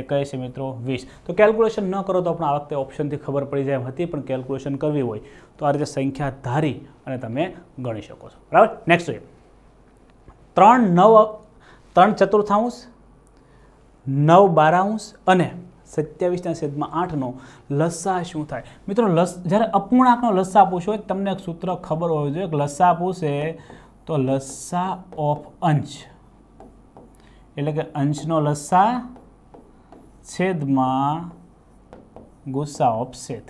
એ કહે છે મિત્રો વીસ તો કેલ્ક્યુલેશન ન કરો તો પણ આ વખતે ઓપ્શનથી ખબર પડી જાય હતી પણ કેલ્ક્યુલેશન કરવી હોય તો આ રીતે સંખ્યા ધારી અને તમે ગણી શકો છો બરાબર નેક્સ્ટ જોઈએ ત્રણ નવ ત્રણ ચતુર્થાંશ નવ બારાંશ અને સત્યાવીસના છેદમાં આઠનો લસ્સા શું થાય મિત્રો લસ જ્યારે અપૂર્ણાંકનો લસ્સા પૂછો હોય તમને એક સૂત્ર ખબર હોવી જોઈએ કે લસ્સા પૂછે તો લસ્સા ઓફ અંશ એટલે કે અંશનો લસ્સા છેદમાં ગુસ્સા ઓફ છેદ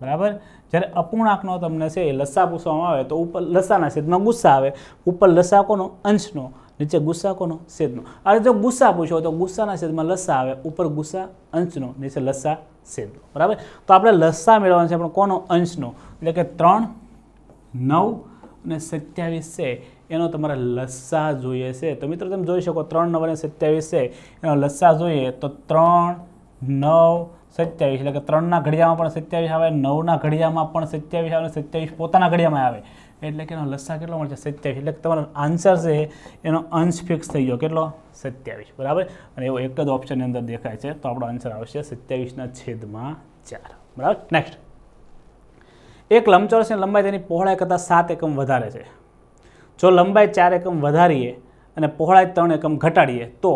બરાબર જ્યારે અપૂર્ણાંકનો તમને છે એ લસ્સા પૂછવામાં આવે તો ઉપર લસ્સાના છેદમાં ગુસ્સા આવે ઉપર લસ્સા કોનો અંશનો નીચે ગુસ્સા કોનો છેદનો આ જો ગુસ્સા પૂછો તો ગુસ્સાના છેદમાં લસ્સા આવે ઉપર ગુસ્સા અંશનો નીચે લસ્સા છેદનો બરાબર તો આપણે લસ્સા મેળવવાનો છે પણ કોનો અંશનો એટલે કે ત્રણ નવ અને સત્યાવીસ છે એનો તમારે લસ્સા જોઈએ છે તો મિત્રો તમે જોઈ શકો ત્રણ નવ અને સત્યાવીસ છે એનો લસ્સા જોઈએ તો ત્રણ નવ સત્યાવીસ એટલે કે ત્રણના ઘડિયામાં પણ સત્યાવીસ આવે નવના ઘડિયામાં પણ સત્યાવીસ આવે સત્યાવીસ પોતાના ઘડિયામાં આવે એટલે કે એનો લસ્સા કેટલો મળશે સત્યાવીસ એટલે તમારો આન્સર છે એનો અંશ ફિક્સ થઈ ગયો કેટલો સત્યાવીસ બરાબર અને એવો એક જ ઓપ્શનની અંદર દેખાય છે તો આપણો આન્સર આવશે સત્યાવીસના છેદમાં ચાર બરાબર નેક્સ્ટ એક લંબચોરસની લંબાઈ તેની પહોળાઈ કરતાં સાત એકમ વધારે છે જો લંબાઈ ચાર એકમ વધારીએ અને પહોળાઈ ત્રણ એકમ ઘટાડીએ તો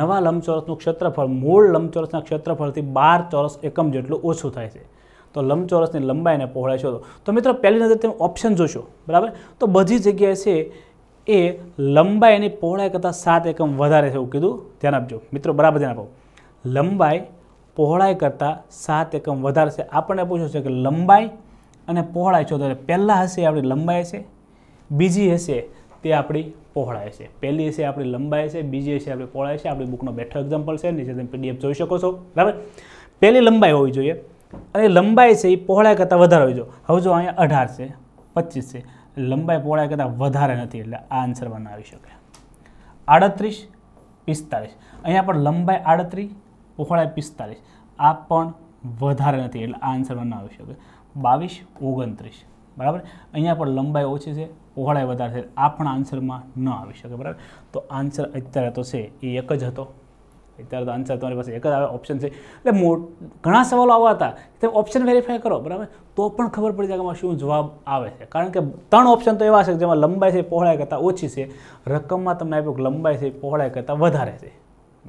નવા લંબચોરસનું ક્ષેત્રફળ મૂળ લંબચોરસના ક્ષેત્રફળથી બાર ચોરસ એકમ જેટલું ઓછું થાય છે તો લંબચોરસની લંબાઈને પહોળાઈ શોધો તો મિત્રો પહેલી નજર તમે ઓપ્શન જોશો બરાબર તો બધી જગ્યાએ છે એ લંબાઈ એની પહોળાઈ કરતાં સાત એકમ વધારે છે એવું કીધું ધ્યાન આપજો મિત્રો બરાબર ધ્યાન આપો લંબાઈ પહોળાઈ કરતાં સાત એકમ વધારે છે આપણને પૂછ્યું છે કે લંબાઈ અને પહોળાઈ શોધો એટલે પહેલાં હશે આપણી લંબાઈ છે બીજી હશે તે આપણી પહોળાઈ છે પહેલી હશે આપણી લંબાઈ છે બીજી હશે આપણી પહોળાઈ છે આપણી બુકનો બેઠો એક્ઝામ્પલ છે નીચે તમે પીડીએફ જોઈ શકો છો બરાબર પહેલી લંબાઈ હોવી જોઈએ અને લંબાઈ છે એ પહોળાઈ કરતાં વધારે હોય જો હવે જો અહીંયા અઢાર છે પચીસ છે લંબાઈ પહોળાઈ કરતાં વધારે નથી એટલે આ આન્સર બનાવી શકે આડત્રીસ પિસ્તાલીસ અહીંયા પણ લંબાઈ આડત્રીસ પહોળાઈ પિસ્તાલીસ આ પણ વધારે નથી એટલે આ આન્સર બનાવી શકે બાવીસ ઓગણત્રીસ બરાબર અહીંયા પણ લંબાઈ ઓછી છે પહોળાઈ વધારે છે આ પણ આન્સરમાં ન આવી શકે બરાબર તો આન્સર અત્યારે તો છે એ એક જ હતો અત્યારે તો આન્સર તમારી પાસે એક જ આવે ઓપ્શન છે એટલે ઘણા સવાલો આવવા હતા તમે ઓપ્શન વેરીફાય કરો બરાબર તો પણ ખબર પડી જાય કે શું જવાબ આવે છે કારણ કે ત્રણ ઓપ્શન તો એવા છે જેમાં લંબાઈ છે પહોળાઈ કરતાં ઓછી છે રકમમાં તમને આપ્યું લંબાઈ છે પહોળાઈ કરતાં વધારે છે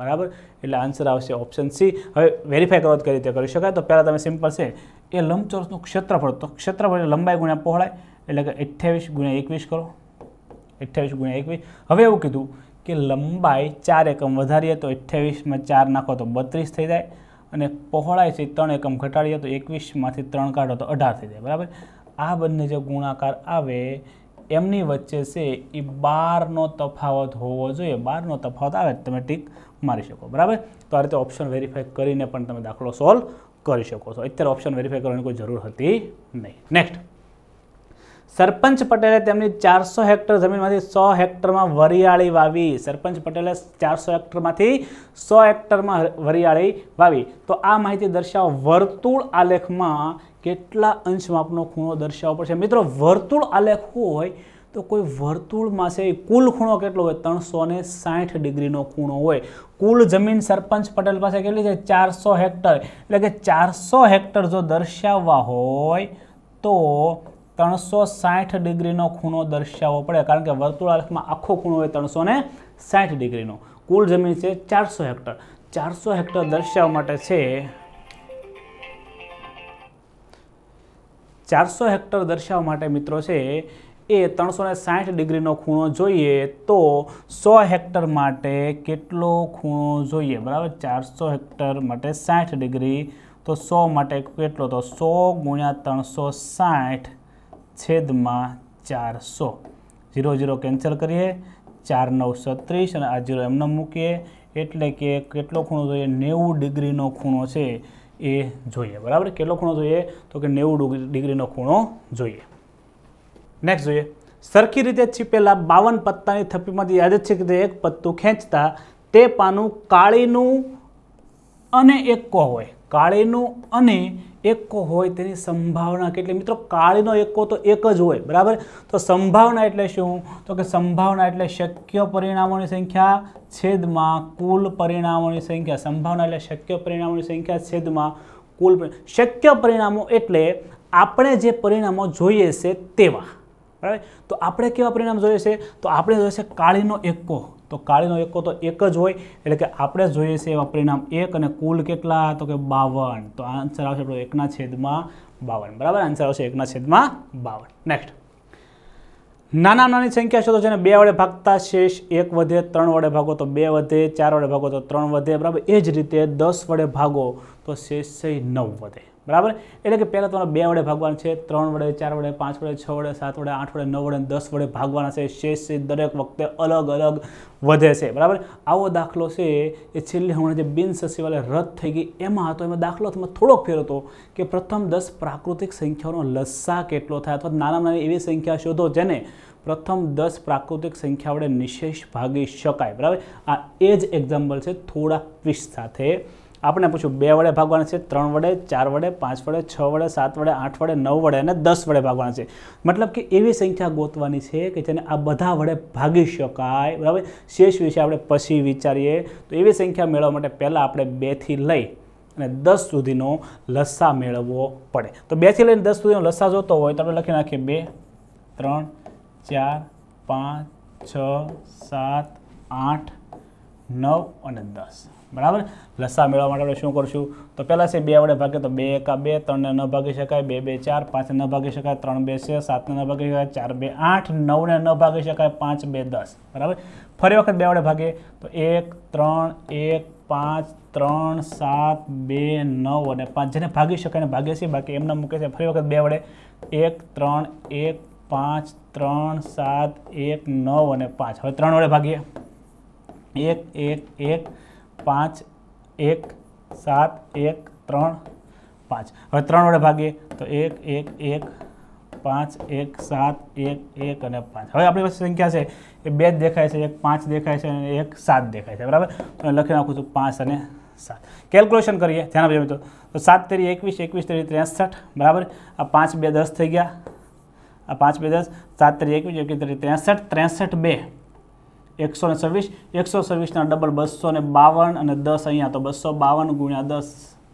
બરાબર એટલે આન્સર આવશે ઓપ્શન સી હવે વેરીફાઈ કરો કઈ રીતે કરી શકાય તો પહેલાં તમે સિમ્પલ છે એ લંબચોરસનું ક્ષેત્રફળ તો ક્ષેત્રફળ લંબાઈ ગુણ્યા પહોળાઈ એટલે કે અઠ્યાવીસ ગુણ્યા એકવીસ કરો અઠ્યાવીસ ગુણ્યા એકવીસ હવે એવું કીધું કે લંબાઈ ચાર એકમ વધારીએ તો અઠ્યાવીસમાં ચાર નાખો તો બત્રીસ થઈ જાય અને પહોળાઈ છે ત્રણ એકમ ઘટાડીએ તો એકવીસમાંથી ત્રણ કાઢો તો અઢાર થઈ જાય બરાબર આ બંને જે ગુણાકાર આવે એમની વચ્ચે છે એ બારનો તફાવત હોવો જોઈએ બારનો તફાવત આવે તમે ટીક મારી શકો બરાબર તો આ રીતે ઓપ્શન વેરીફાઈ કરીને પણ તમે દાખલો સોલ્વ કરી શકો છો અત્યારે ઓપ્શન વેરીફાઈ કરવાની કોઈ જરૂર હતી નહીં નેક્સ્ટ સરપંચ પટેલે તેમની ચારસો હેક્ટર જમીનમાંથી સો હેક્ટરમાં વરિયાળી વાવી સરપંચ પટેલે ચારસો હેક્ટરમાંથી સો હેક્ટરમાં વરિયાળી વાવી તો આ માહિતી દર્શાવો વર્તુળ આલેખમાં કેટલા અંશ માપનો ખૂણો દર્શાવવો પડશે મિત્રો વર્તુળ આલેખ હોય તો કોઈ વર્તુળમાં છે કુલ ખૂણો કેટલો હોય ત્રણસો ને સાઠ ડિગ્રીનો ખૂણો હોય કુલ જમીન સરપંચ પટેલ પાસે કેટલી છે ચારસો હેક્ટર એટલે કે ચારસો હેક્ટર જો દર્શાવવા હોય તો ત્રણસો સાઠ ડિગ્રીનો ખૂણો દર્શાવવો પડે કારણ કે વર્તુળાલખમાં આખો ખૂણો હોય ત્રણસો ને સાઠ ડિગ્રીનો કુલ જમીન છે ચારસો હેક્ટર ચારસો હેક્ટર દર્શાવવા માટે છે ચારસો હેક્ટર દર્શાવવા માટે મિત્રો છે એ ત્રણસો ને સાઠ ડિગ્રીનો ખૂણો જોઈએ તો સો હેક્ટર માટે કેટલો ખૂણો જોઈએ બરાબર ચારસો હેક્ટર માટે સાઠ ડિગ્રી તો સો માટે કેટલો તો સો ગુણ્યા ત્રણસો સાઠ છેદમાં ચારસો ઝીરો ઝીરો કેન્સલ કરીએ ચાર નવ સત્રીસ અને આ ઝીરો એમને મૂકીએ એટલે કે કેટલો ખૂણો જોઈએ નેવું ડિગ્રીનો ખૂણો છે એ જોઈએ બરાબર કેટલો ખૂણો જોઈએ તો કે નેવું ડિગ્રીનો ખૂણો જોઈએ નેક્સ્ટ જોઈએ સરખી રીતે છીપેલા બાવન પત્તાની થપ્પીમાંથી યાદ જ યાદચ્છિક રીતે એક પત્તું ખેંચતા તે પાનું કાળીનું અને એકો હોય કાળીનું અને એકો હોય તેની સંભાવના કેટલી મિત્રો કાળીનો એકો તો એક જ હોય બરાબર તો સંભાવના એટલે શું તો કે સંભાવના એટલે શક્ય પરિણામોની સંખ્યા છેદમાં કુલ પરિણામોની સંખ્યા સંભાવના એટલે શક્ય પરિણામોની સંખ્યા છેદમાં કુલ શક્ય પરિણામો એટલે આપણે જે પરિણામો જોઈએ છે તેવા બરાબર તો આપણે કેવા પરિણામ જોઈએ છે તો આપણે જોઈએ છે કાળીનો એકો તો કાળીનો એકો તો એક જ હોય એટલે કે આપણે જોઈએ છે એવા પરિણામ એક અને કુલ કેટલા તો કે બાવન તો આન્સર આવશે આપણો એકના છેદમાં બાવન બરાબર આન્સર આવશે એકના છેદમાં બાવન નેક્સ્ટ નાના નાની સંખ્યા છે તો જેને બે વડે ભાગતા શેષ એક વધે ત્રણ વડે ભાગો તો બે વધે ચાર વડે ભાગો તો ત્રણ વધે બરાબર એ જ રીતે દસ વડે ભાગો તો શેષ છે નવ વધે બરાબર એટલે કે પહેલાં તમારે બે વડે ભાગવાનું છે ત્રણ વડે ચાર વડે પાંચ વડે છ વડે સાત વડે આઠ વડે નવ વડે દસ વડે ભાગવાના છે શેષ દરેક વખતે અલગ અલગ વધે છે બરાબર આવો દાખલો છે એ છેલ્લે હમણાં જે બિન સચિવાલય રદ થઈ ગઈ એમાં હતો એમાં દાખલો તમે થોડોક ફેર હતો કે પ્રથમ દસ પ્રાકૃતિક સંખ્યાઓનો લસ્સા કેટલો થાય અથવા નાના નાની એવી સંખ્યા શોધો જેને પ્રથમ દસ પ્રાકૃતિક સંખ્યા વડે નિશેષ ભાગી શકાય બરાબર આ એ જ એક્ઝામ્પલ છે થોડા ટ્વિસ્ટ સાથે આપણે પૂછ્યું બે વડે ભાગવાના છે ત્રણ વડે ચાર વડે પાંચ વડે છ વડે સાત વડે આઠ વડે નવ વડે અને દસ વડે ભાગવાના છે મતલબ કે એવી સંખ્યા ગોતવાની છે કે જેને આ બધા વડે ભાગી શકાય બરાબર શેષ વિશે આપણે પછી વિચારીએ તો એવી સંખ્યા મેળવવા માટે પહેલાં આપણે બેથી લઈ અને દસ સુધીનો લસ્સા મેળવવો પડે તો બેથી લઈને દસ સુધીનો લસ્સા જોતો હોય તો આપણે લખી નાખીએ બે ત્રણ ચાર પાંચ છ સાત આઠ નવ અને દસ બરાબર લસા મેળવવા માટે આપણે શું કરશું તો પહેલાં છે બે વડે ભાગે તો બે એકા બે ત્રણને ન ભાગી શકાય બે બે ચાર પાંચને ન ભાગી શકાય ત્રણ બે છે સાતને ન ભાગી શકાય ચાર બે આઠ નવને ન ભાગી શકાય પાંચ બે દસ બરાબર ફરી વખત બે વડે ભાગે તો એક ત્રણ એક પાંચ ત્રણ સાત બે નવ અને પાંચ જેને ભાગી શકાય ને ભાગે છે બાકી એમના મૂકે છે ફરી વખત બે વડે એક ત્રણ એક પાંચ ત્રણ સાત એક નવ અને પાંચ હવે ત્રણ વડે ભાગીએ એક એક એક 517135 હવે 3 વડે ભાગ્યે તો 111 51711 અને 5 હવે આપણી પાસે સંખ્યા છે કે બે દેખાય છે એક પાંચ દેખાય છે અને એક 7 દેખાય છે બરાબર તો લખી નાખું છું 5 અને 7 કેલ્ક્યુલેશન કરીએ ધ્યાન આપજો મિત્રો તો 7 * 3 = 21 21 * 3 = 63 બરાબર આ 5 * 2 = 10 થઈ ગયા આ 5 * 2 = 10 7 * 3 = 21 21 * 3 = 63 63 2 એકસો ને છવ્વીસ એકસો છવ્વીસના ડબલ બસો ને બાવન અને દસ અહીંયા તો બસો બાવન ગુણ્યા દસ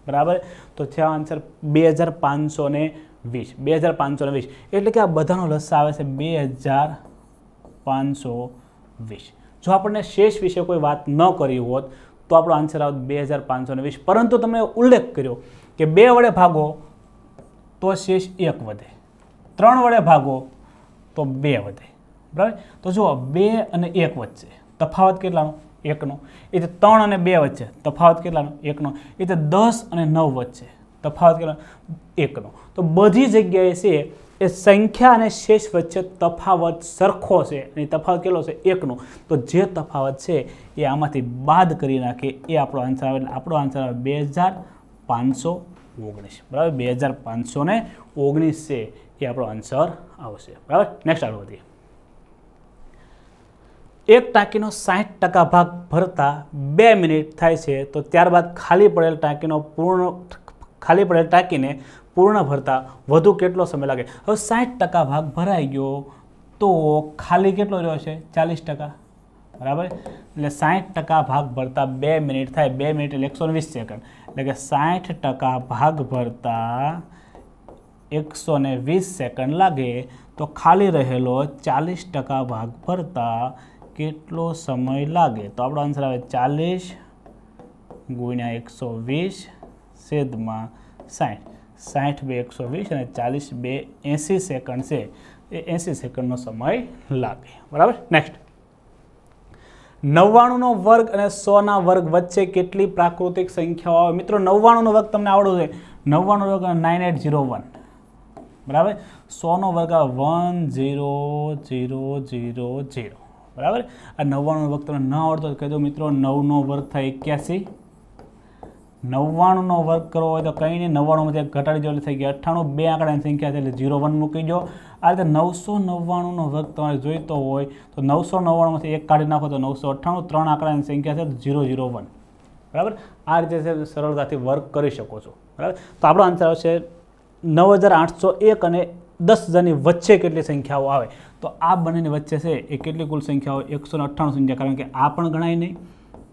બરાબર તો થયા આન્સર બે હજાર પાંચસો ને વીસ બે હજાર પાંચસો ને વીસ એટલે કે આ બધાનો લસ્સા આવે છે બે હજાર પાંચસો વીસ જો આપણને શેષ વિશે કોઈ વાત ન કરી હોત તો આપણો આન્સર આવત બે હજાર પાંચસો વીસ પરંતુ તમે ઉલ્લેખ કર્યો કે બે વડે ભાગો તો શેષ એક વધે ત્રણ વડે ભાગો તો બે વધે બરાબર તો જુઓ બે અને એક વચ્ચે તફાવત કેટલાનો એકનો એ તે ત્રણ અને બે વચ્ચે તફાવત કેટલાનો એકનો એ તે દસ અને નવ વચ્ચે તફાવત કેટલાનો એકનો તો બધી જગ્યાએ છે એ સંખ્યા અને શેષ વચ્ચે તફાવત સરખો છે અને તફાવત કેટલો છે એકનો તો જે તફાવત છે એ આમાંથી બાદ કરી નાખે એ આપણો આન્સર આવે એટલે આપણો આન્સર આવે બે હજાર પાંચસો ઓગણીસ બરાબર બે હજાર પાંચસો ઓગણીસ છે એ આપણો આન્સર આવશે બરાબર નેક્સ્ટ આગળ વધીએ એક ટાંકીનો સાહીઠ ટકા ભાગ ભરતા બે મિનિટ થાય છે તો ત્યારબાદ ખાલી પડેલ ટાંકીનો પૂર્ણ ખાલી પડેલ ટાંકીને પૂર્ણ ભરતા વધુ કેટલો સમય લાગે હવે સાહીઠ ટકા ભાગ ભરાઈ ગયો તો ખાલી કેટલો રહ્યો છે ચાલીસ ટકા બરાબર એટલે સાહીઠ ટકા ભાગ ભરતા બે મિનિટ થાય બે મિનિટ એટલે એકસો વીસ સેકન્ડ એટલે કે સાહીઠ ટકા ભાગ ભરતા એકસો વીસ સેકન્ડ લાગે તો ખાલી રહેલો ચાલીસ ટકા ભાગ ભરતા કેટલો સમય લાગે તો આપણો આન્સર આવે ચાલીસ ગુણ્યા એકસો વીસ સેદમાં સાઠ સાઠ બે એકસો વીસ અને ચાલીસ બે એંસી સેકન્ડ છે એ એંસી સેકન્ડનો સમય લાગે બરાબર નેક્સ્ટ નવ્વાણુંનો વર્ગ અને સોના વર્ગ વચ્ચે કેટલી પ્રાકૃતિક સંખ્યાઓ આવે મિત્રો નવ્વાણુંનો વર્ગ તમને આવડો છે નવ્વાણું વર્ગ નાઇન એટ ઝીરો વન બરાબર સોનો વર્ગ આવે one zero zero zero zero બરાબર આ નવ્વાણુંનો વર્ગ તમને ન આવડતો કહી દો મિત્રો નવનો વર્ગ થાય એક્યાસી નવ્વાણુંનો વર્ગ કરવો હોય તો કંઈ નહીં નવ્વાણુંમાંથી ઘટાડી દો એટલે થઈ ગયા અઠ્ઠાણું બે આંકડાની સંખ્યા છે એટલે ઝીરો વન મૂકી દો આ રીતે નવસો નવ્વાણુંનો વર્ગ તમારે જોઈતો હોય તો નવસો નવ્વાણુંમાંથી એક કાઢી નાખો તો નવસો અઠ્ઠાણું ત્રણ આંકડાની સંખ્યા છે ઝીરો ઝીરો વન બરાબર આ રીતે છે સરળતાથી વર્ક કરી શકો છો બરાબર તો આપણો આન્સર આવશે નવ હજાર આઠસો એક અને દસ હજારની વચ્ચે કેટલી સંખ્યાઓ આવે તો આ બંનેની વચ્ચે છે એ કેટલી કુલ સંખ્યાઓ એકસો અઠ્ઠાણું સંખ્યા કારણ કે આ પણ ગણાય નહીં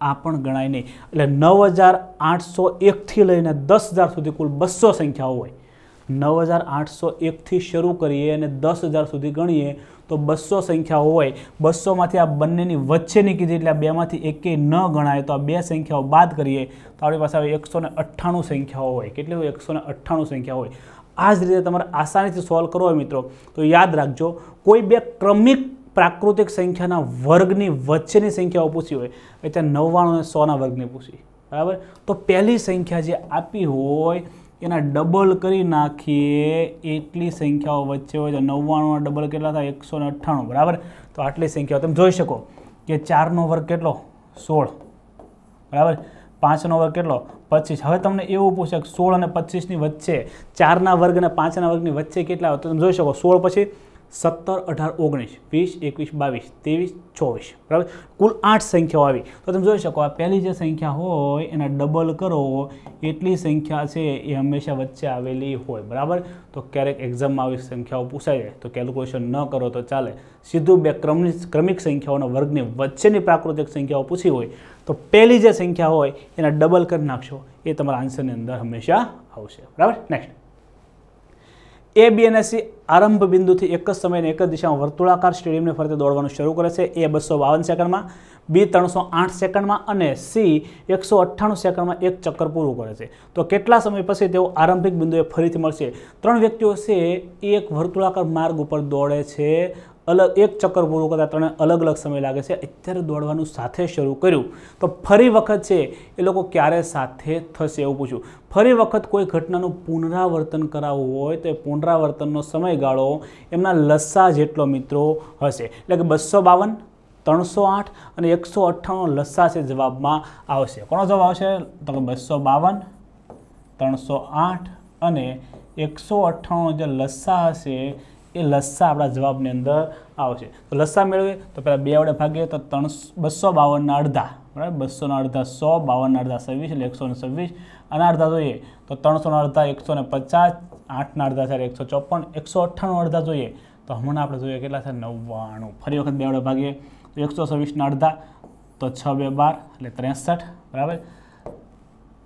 આ પણ ગણાય નહીં એટલે નવ હજાર આઠસો એકથી લઈને દસ હજાર સુધી કુલ બસો સંખ્યાઓ હોય નવ હજાર આઠસો એકથી શરૂ કરીએ અને દસ હજાર સુધી ગણીએ તો બસો સંખ્યા હોય બસોમાંથી આ બંનેની વચ્ચેની કીધી એટલે આ બેમાંથી એકેય ન ગણાય તો આ બે સંખ્યાઓ બાદ કરીએ તો આપણી પાસે હવે એકસો અઠ્ઠાણું સંખ્યાઓ હોય કેટલી હોય એકસો અઠ્ઠાણું સંખ્યા હોય આ જ રીતે તમારે આસાનીથી સોલ્વ કરો મિત્રો તો યાદ રાખજો કોઈ બે ક્રમિક પ્રાકૃતિક સંખ્યાના વર્ગની વચ્ચેની સંખ્યાઓ પૂછી હોય ત્યાં નવ્વાણું સોના વર્ગની પૂછી બરાબર તો પહેલી સંખ્યા જે આપી હોય એના ડબલ કરી નાખીએ એટલી સંખ્યાઓ વચ્ચે હોય તો નવ્વાણુંના ડબલ કેટલા થાય એકસો ને અઠ્ઠાણું બરાબર તો આટલી સંખ્યાઓ તમે જોઈ શકો કે ચારનો વર્ગ કેટલો સોળ બરાબર પાંચનો વર્ગ કેટલો પચીસ હવે તમને એવું પૂછે સોળ અને પચીસની વચ્ચે ચારના વર્ગ અને પાંચના વર્ગની વચ્ચે કેટલા તો તમે જોઈ શકો સોળ પછી સત્તર અઢાર ઓગણીસ વીસ એકવીસ બાવીસ ત્રેવીસ ચોવીસ બરાબર કુલ આઠ સંખ્યાઓ આવી તો તમે જોઈ શકો આ પહેલી જે સંખ્યા હોય એને ડબલ કરો એટલી સંખ્યા છે એ હંમેશા વચ્ચે આવેલી હોય બરાબર તો ક્યારેક એક્ઝામમાં આવી સંખ્યાઓ પૂછાય જાય તો કેલ્ક્યુલેશન ન કરો તો ચાલે સીધું બે ક્રમની ક્રમિક સંખ્યાઓના વર્ગની વચ્ચેની પ્રાકૃતિક સંખ્યાઓ પૂછી હોય તો પહેલી જે સંખ્યા હોય એને ડબલ કરી નાખશો એ તમારા આન્સરની અંદર હંમેશા આવશે બરાબર નેક્સ્ટ એ બી અને સી આરંભ બિંદુથી એક જ સમયને એક જ દિશામાં વર્તુળાકાર સ્ટેડિયમને ફરતે દોડવાનું શરૂ કરે છે એ બસો બાવન સેકન્ડમાં બી ત્રણસો આઠ સેકન્ડમાં અને સી એકસો અઠ્ઠાણું સેકન્ડમાં એક ચક્કર પૂરું કરે છે તો કેટલા સમય પછી તેઓ આરંભિક બિંદુએ ફરીથી મળશે ત્રણ વ્યક્તિઓ છે એ એક વર્તુળાકાર માર્ગ ઉપર દોડે છે અલગ એક ચક્કર પૂરું કરતાં ત્રણે અલગ અલગ સમય લાગે છે અત્યારે દોડવાનું સાથે શરૂ કર્યું તો ફરી વખત છે એ લોકો ક્યારે સાથે થશે એવું પૂછ્યું ફરી વખત કોઈ ઘટનાનું પુનરાવર્તન કરાવવું હોય તો એ પુનરાવર્તનનો સમયગાળો એમના લસ્સા જેટલો મિત્રો હશે એટલે કે બસો બાવન ત્રણસો આઠ અને એકસો અઠ્ઠાણું લસ્સા છે જવાબમાં આવશે કોનો જવાબ આવશે તો કે બસો બાવન ત્રણસો આઠ અને એકસો અઠ્ઠાણું જે લસ્સા હશે એ લસ્સા આપણા જવાબની અંદર આવશે તો લસ્સા મેળવીએ તો પહેલાં બે વડે ભાગીએ તો ત્રણસો બસો બાવનના અડધા બરાબર બસોના અડધા સો બાવનના અડધા છવ્વીસ એટલે એકસો ને છવ્વીસ આના અડધા જોઈએ તો ત્રણસોના અડધા એકસો ને પચાસ આઠના અડધા ચાર એકસો ચોપન એકસો અઠ્ઠાણું અડધા જોઈએ તો હમણાં આપણે જોઈએ કેટલા છે નવ્વાણું ફરી વખત બે વડે ભાગીએ તો એકસો છવ્વીસના અડધા તો છ બે બાર એટલે ત્રેસઠ બરાબર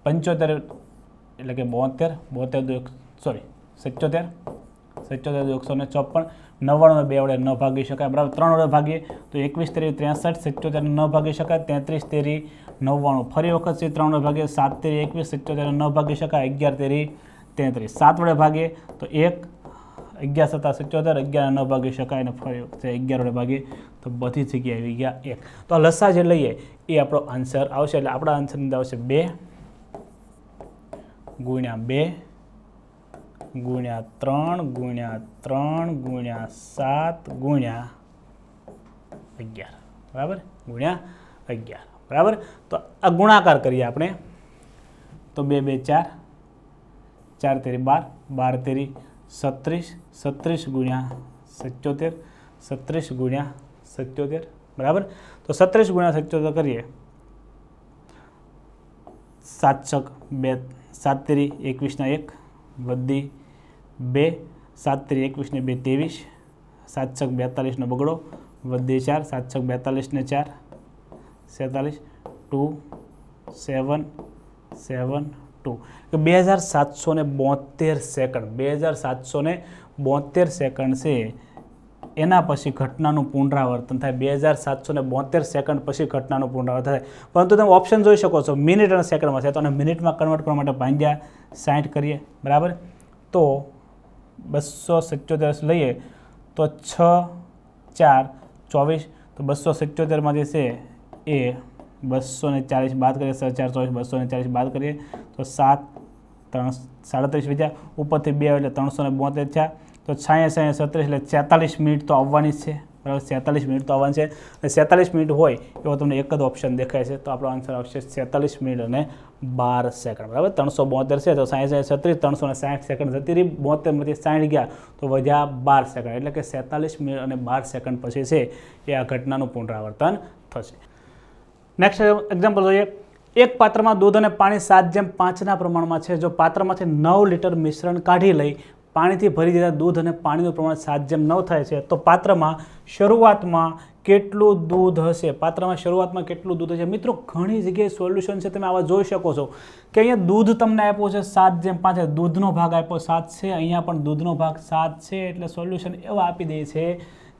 પંચોતેર એટલે કે બોતેર બોતેર દો એક સોરી સિત્યોતેર સિત્યોતેર દુ એકસો ને ચોપન નવ્વાણું બે વડે ન ભાગી શકાય બરાબર ત્રણ વડે ભાગીએ તો એકવીસ તેરી ત્રેસઠ સિત્યોતેર ન ભાગી શકાય તેત્રીસ તેરી નવ્વાણું ફરી વખત છે ત્રણ વડે ભાગીએ સાત તેરી એકવીસ સિત્યોતેર ન ભાગી શકાય અગિયાર તેરી તેત્રીસ સાત વડે ભાગીએ તો એક અગિયાર સત્તા સિત્યોતેર અગિયાર ન ભાગી શકાય અને ફરી વખતે અગિયાર વડે ભાગીએ તો બધી જગ્યાએ આવી ગયા એક તો આ લસા જે લઈએ એ આપણો આન્સર આવશે એટલે આપણા આન્સરની અંદર આવશે બે ગુણ્યા બે गुण्या त्र गुण्या त्र गुण्या सात गुण्या अगर बराबर गुण्या अगर बराबर तो आ गुणाकार करिए अपने तो बे, बे चार चार तेरी बार बार तेरी सत्रीस सत्रीस गुण्या सत्योतेर सत्रीस गुण्या सत्योतेर बराबर तो सत्रीस गुण्या सत्योतेर करिए सात छक बे सात तेरी एकवीस एक बदी બે સાત ત્રી એકવીસને બે ત્રેવીસ સાત છક બેતાલીસનો બગડો વધે ચાર સાત છક બેતાલીસને ચાર સેતાલીસ ટુ સેવન સેવન ટુ કે બે હજાર સાતસો ને બોતેર સેકન્ડ બે હજાર સાતસો ને બોતેર સેકન્ડ છે એના પછી ઘટનાનું પુનરાવર્તન થાય બે હજાર સાતસો ને બોતેર સેકન્ડ પછી ઘટનાનું પુનરાવર્તન થાય પરંતુ તમે ઓપ્શન જોઈ શકો છો મિનિટ અને સેકન્ડમાં છે તો અને મિનિટમાં કન્વર્ટ કરવા માટે ભાંગ્યા સાઠ કરીએ બરાબર તો બસો સિત્યોતેર લઈએ તો છ ચાર ચોવીસ તો બસો સિત્યોતેરમાં જે છે એ બસો ને ચાલીસ બાદ કરીએ સર ચાર ચોવીસ બસો ને ચાલીસ બાદ કરીએ તો સાત ત્રણ સાડત્રીસ વીજા ઉપરથી બે એટલે ત્રણસો ને બોતેર થયા તો છાયા છાયા સત્રીસ એટલે છેતાલીસ મિનિટ તો આવવાની છે બરાબર સેતાલીસ મિનિટ તો આવવાનું છે અને સેતાલીસ મિનિટ હોય એવો તમને એક જ ઓપ્શન દેખાય છે તો આપણો આન્સર આવશે સેતાલીસ મિનિટ અને બાર સેકન્ડ બરાબર ત્રણસો બોતેર છે તો સાહીઠ છત્રીસ ત્રણસો ને સાઠ સેકન્ડ જતી રહી બોતેરમાંથી સાઠ ગયા તો વધ્યા બાર સેકન્ડ એટલે કે સેતાલીસ મિનિટ અને બાર સેકન્ડ પછી છે એ આ ઘટનાનું પુનરાવર્તન થશે નેક્સ્ટ એક્ઝામ્પલ જોઈએ એક પાત્રમાં દૂધ અને પાણી સાત જેમ પાંચના પ્રમાણમાં છે જો પાત્રમાંથી નવ લીટર મિશ્રણ કાઢી લઈ પાણીથી ભરી જતાં દૂધ અને પાણીનું પ્રમાણ સાત જેમ નવ થાય છે તો પાત્રમાં શરૂઆતમાં કેટલું દૂધ હશે પાત્રમાં શરૂઆતમાં કેટલું દૂધ હશે મિત્રો ઘણી જગ્યાએ સોલ્યુશન છે તમે આવા જોઈ શકો છો કે અહીંયા દૂધ તમને આપ્યો છે સાત જેમ પાંચ દૂધનો ભાગ આપ્યો સાત છે અહીંયા પણ દૂધનો ભાગ સાત છે એટલે સોલ્યુશન એવા આપી દે છે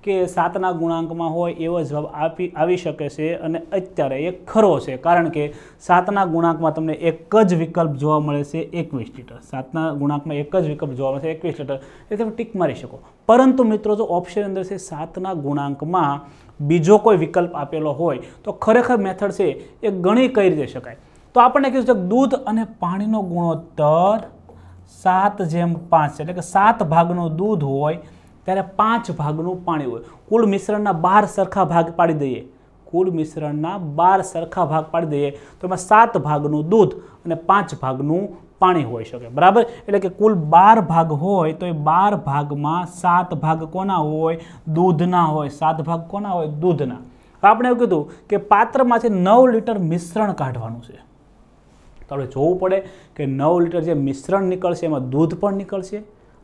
કે સાતના ગુણાંકમાં હોય એવો જવાબ આપી આવી શકે છે અને અત્યારે એ ખરો છે કારણ કે સાતના ગુણાંકમાં તમને એક જ વિકલ્પ જોવા મળે છે એકવીસ લીટર સાતના ગુણાંકમાં એક જ વિકલ્પ જોવા મળે છે એકવીસ લીટર એ તમે ટીક મારી શકો પરંતુ મિત્રો જો ઓપ્શન અંદર છે સાતના ગુણાંકમાં બીજો કોઈ વિકલ્પ આપેલો હોય તો ખરેખર મેથડ છે એ ગણી કઈ રીતે શકાય તો આપણને કીધું છે દૂધ અને પાણીનો ગુણોત્તર સાત જેમ પાંચ એટલે કે સાત ભાગનું દૂધ હોય ત્યારે પાંચ ભાગનું પાણી હોય કુલ મિશ્રણના બાર સરખા ભાગ પાડી દઈએ કુલ મિશ્રણના બાર સરખા ભાગ પાડી દઈએ તો એમાં સાત ભાગનું દૂધ અને પાંચ ભાગનું પાણી હોઈ શકે બરાબર એટલે કે કુલ બાર ભાગ હોય તો એ બાર ભાગમાં સાત ભાગ કોના હોય દૂધના હોય સાત ભાગ કોના હોય દૂધના આપણે એવું કીધું કે પાત્રમાંથી નવ લીટર મિશ્રણ કાઢવાનું છે તો આપણે જોવું પડે કે નવ લીટર જે મિશ્રણ નીકળશે એમાં દૂધ પણ નીકળશે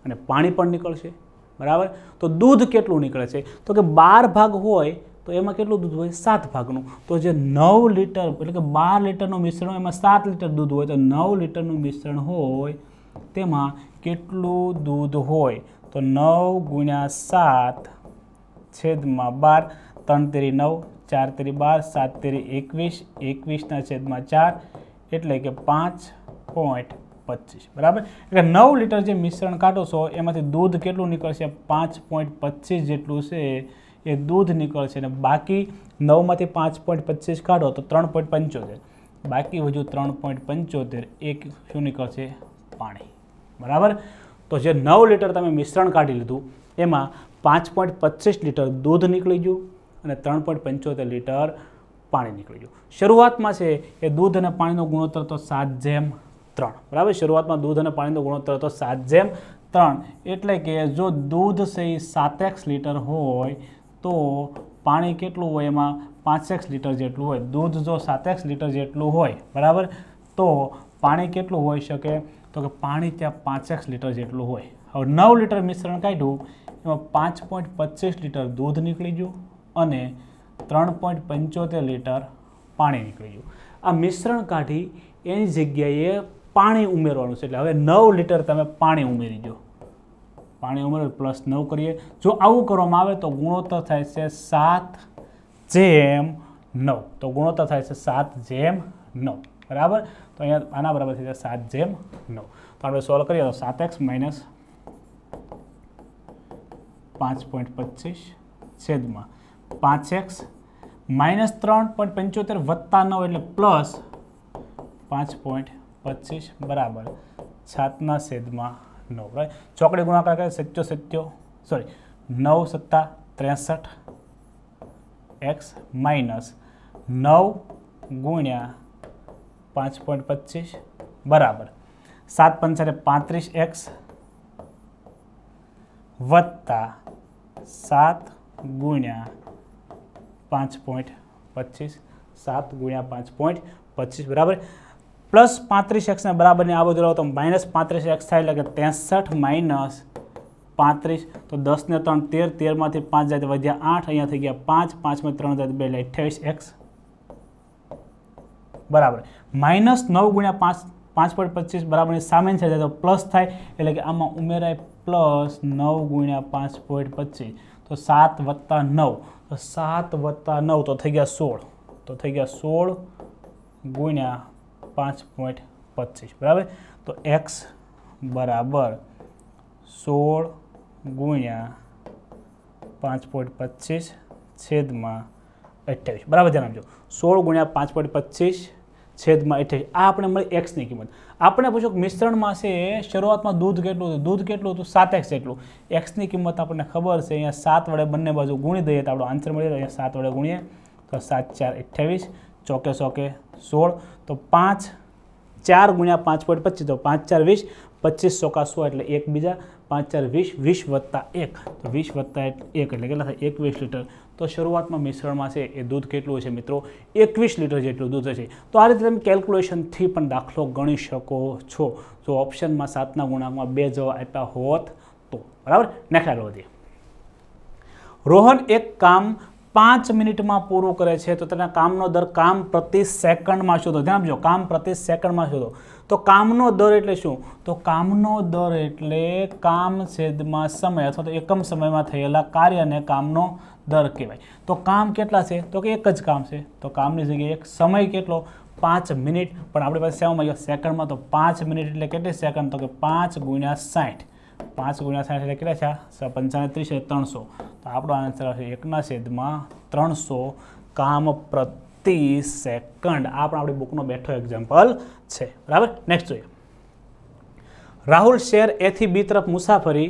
અને પાણી પણ નીકળશે બરાબર તો દૂધ કેટલું નીકળે છે તો કે બાર ભાગ હોય તો એમાં કેટલું દૂધ હોય સાત ભાગનું તો જે નવ લીટર એટલે કે બાર લીટરનું મિશ્રણ હોય એમાં સાત લીટર દૂધ હોય તો નવ લીટરનું મિશ્રણ હોય તેમાં કેટલું દૂધ હોય તો નવ ગુણ્યા સાત છેદમાં બાર ત્રણ તેરી નવ ચાર તેરી બાર સાત તેરી એકવીસ એકવીસના છેદમાં ચાર એટલે કે પાંચ પોઈન્ટ પચીસ બરાબર એટલે નવ લીટર જે મિશ્રણ કાઢો છો એમાંથી દૂધ કેટલું નીકળશે પાંચ પોઈન્ટ પચીસ જેટલું છે એ દૂધ નીકળશે અને બાકી નવમાંથી પાંચ પોઈન્ટ પચીસ કાઢો તો ત્રણ પોઈન્ટ પંચોતેર બાકી હજુ ત્રણ પોઈન્ટ પંચોતેર એક શું નીકળશે પાણી બરાબર તો જે નવ લીટર તમે મિશ્રણ કાઢી લીધું એમાં પાંચ પોઈન્ટ પચીસ લીટર દૂધ નીકળી ગયું અને ત્રણ પોઈન્ટ પંચોતેર લીટર પાણી નીકળી ગયું શરૂઆતમાં છે એ દૂધ અને પાણીનો ગુણોત્તર તો સાત જેમ ત્રણ બરાબર શરૂઆતમાં દૂધ અને પાણીનો ગુણોત્તર હતો સાત જેમ ત્રણ એટલે કે જો દૂધ છે એ સાતેક્સ લીટર હોય તો પાણી કેટલું હોય એમાં પાંચેક્સ લીટર જેટલું હોય દૂધ જો સાત સાતેક્સ લીટર જેટલું હોય બરાબર તો પાણી કેટલું હોઈ શકે તો કે પાણી ત્યાં પાંચેક્સ લીટર જેટલું હોય હવે નવ લીટર મિશ્રણ કાઢ્યું એમાં પાંચ પોઈન્ટ પચીસ લીટર દૂધ નીકળી ગયું અને ત્રણ પોઈન્ટ પંચોતેર લીટર પાણી નીકળી ગયું આ મિશ્રણ કાઢી એની જગ્યાએ પાણી ઉમેરવાનું છે એટલે હવે નવ લીટર તમે પાણી ઉમેરી દો પાણી ઉમેરો પ્લસ નવ કરીએ જો આવું કરવામાં આવે તો ગુણોત્તર થાય છે સાત જેમ નવ તો ગુણોત્તર થાય છે સાત જેમ નવ બરાબર તો અહીંયા આના બરાબર થઈ જાય સાત જેમ નવ તો આપણે સોલ્વ કરીએ તો સાત એક્સ માઇનસ પાંચ પોઈન્ટ પચીસ છેદમાં પાંચ એક્સ માઇનસ ત્રણ પોઈન્ટ પંચોતેર વત્તા નવ એટલે પ્લસ પાંચ પોઈન્ટ पच्चीस बराबर सातना सेद में नौ राइट चौकड़े गुणाकार करें सत्यो सत्यो सॉरी नौ सत्ता त्रेसठ एक्स माइनस नौ गुण्या पाँच पॉइंट पच्चीस बराबर सात पंचरे पत्रीस एक्स वत्ता सात गुण्या पाँच पॉइंट पच्चीस सात गुण्या पांच पॉइंट पच्चीस बराबर પ્લસ પાંત્રીસ એક્સને બરાબરને આ બધું લાવો તો માઇનસ પાંત્રીસ એક્સ થાય એટલે કે ત્રેસઠ માઇનસ પાંત્રીસ તો દસને ત્રણ તેર તેરમાંથી પાંચ જાય વધ્યા આઠ અહીંયા થઈ ગયા પાંચ પાંચમાં ત્રણ જાય બે એટલે અઠ્યાવીસ એક્સ બરાબર માઇનસ નવ ગુણ્યા પાંચ પાંચ પોઈન્ટ પચીસ બરાબરની સામે છે તો પ્લસ થાય એટલે કે આમાં ઉમેરાય પ્લસ નવ ગુણ્યા પાંચ પોઈન્ટ પચીસ તો સાત વત્તા નવ તો સાત વત્તા નવ તો થઈ ગયા સોળ તો થઈ ગયા સોળ ગુણ્યા પાંચ પોઈન્ટ પચીસ બરાબર તો એક્સ બરાબર સોળ ગુણ્યા પાંચ પોઈન્ટ પચીસ છેદમાં અઠ્યાવીસ બરાબર ધ્યાન આપજો સોળ ગુણ્યા પાંચ પોઈન્ટ પચીસ છેદમાં અઠ્યાવીસ આ આપણે મળી એક્સની કિંમત આપણે પૂછો મિશ્રણમાં છે શરૂઆતમાં દૂધ કેટલું હતું દૂધ કેટલું હતું સાત એક્સ જેટલું એક્સની કિંમત આપણને ખબર છે અહીંયા સાત વડે બંને બાજુ ગુણી દઈએ તો આપણો આન્સર મળી રહ્યો અહીંયા સાત વડે ગુણીએ તો સાત ચાર અઠ્યાવીસ ચોકે ચોકે સોળ તો પાંચ ચાર ગુણ્યા પાંચ પોઈન્ટ પચીસ તો પાંચ ચાર વીસ પચીસ ચોકા સો એટલે એકબીજા પાંચ ચાર વીસ વીસ વત્તા એક તો વીસ વત્તા એક એટલે કેટલા થાય એકવીસ લીટર તો શરૂઆતમાં મિશ્રણમાં છે એ દૂધ કેટલું હશે મિત્રો એકવીસ લીટર જેટલું દૂધ હશે તો આ રીતે તમે કેલ્ક્યુલેશનથી પણ દાખલો ગણી શકો છો જો ઓપ્શનમાં સાતના ગુણાંકમાં બે જવા આપ્યા હોત તો બરાબર નેક્સ્ટ આગળ વધીએ રોહન એક કામ પાંચ મિનિટમાં પૂરું કરે છે તો તેના કામનો દર કામ પ્રતિ સેકન્ડમાં શોધો ધ્યાન આપજો કામ પ્રતિ સેકન્ડમાં શોધો તો કામનો દર એટલે શું તો કામનો દર એટલે કામ છેદમાં સમય અથવા તો એકમ સમયમાં થયેલા કાર્યને કામનો દર કહેવાય તો કામ કેટલા છે તો કે એક જ કામ છે તો કામની જગ્યાએ એક સમય કેટલો પાંચ મિનિટ પણ આપણી પાસે સેવામાં સેકન્ડમાં તો પાંચ મિનિટ એટલે કેટલી સેકન્ડ તો કે પાંચ ગુણ્યા સાઠ પાંચ ગુણ્યા સાઠ એટલે કેટલા છે પંચાણું ત્રીસ એટલે ત્રણસો તો આપણો આન્સર આવશે એકના છેદમાં ત્રણસો કામ પ્રતિ સેકન્ડ આ પણ આપણી બુકનો બેઠો એક્ઝામ્પલ છે બરાબર નેક્સ્ટ જોઈએ રાહુલ શેર એથી બી તરફ મુસાફરી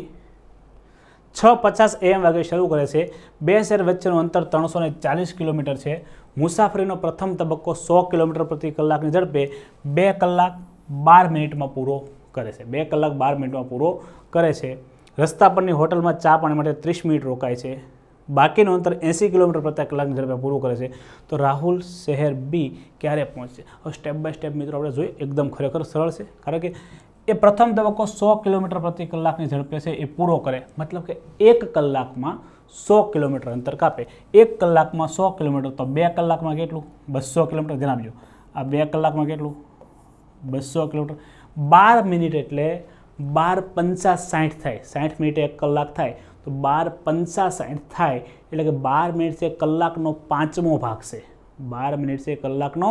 છ પચાસ એમ વાગે શરૂ કરે છે બે શેર વચ્ચેનું અંતર ત્રણસો ને ચાલીસ કિલોમીટર છે મુસાફરીનો પ્રથમ તબક્કો સો કિલોમીટર પ્રતિ કલાકની ઝડપે બે કલાક બાર મિનિટમાં પૂરો કરે છે બે કલાક બાર મિનિટમાં પૂરો કરે છે રસ્તા પરની હોટલમાં ચા પાણી માટે ત્રીસ મિનિટ રોકાય છે બાકીનું અંતર એંસી કિલોમીટર પ્રતિ કલાકની ઝડપે પૂરું કરે છે તો રાહુલ શહેર બી ક્યારે પહોંચશે હવે સ્ટેપ બાય સ્ટેપ મિત્રો આપણે જોઈએ એકદમ ખરેખર સરળ છે કારણ કે એ પ્રથમ તબક્કો સો કિલોમીટર પ્રતિ કલાકની ઝડપે છે એ પૂરો કરે મતલબ કે એક કલાકમાં સો કિલોમીટર અંતર કાપે એક કલાકમાં સો કિલોમીટર તો બે કલાકમાં કેટલું બસો કિલોમીટર ધ્યાન જણાવજો આ બે કલાકમાં કેટલું બસો કિલોમીટર બાર મિનિટ એટલે બાર પંચાસ સાઠ થાય સાઠ મિનિટ એક કલાક થાય તો બાર પંચાસ સાઠ થાય એટલે કે બાર મિનિટ છે કલાકનો પાંચમો ભાગ છે બાર મિનિટ છે કલાકનો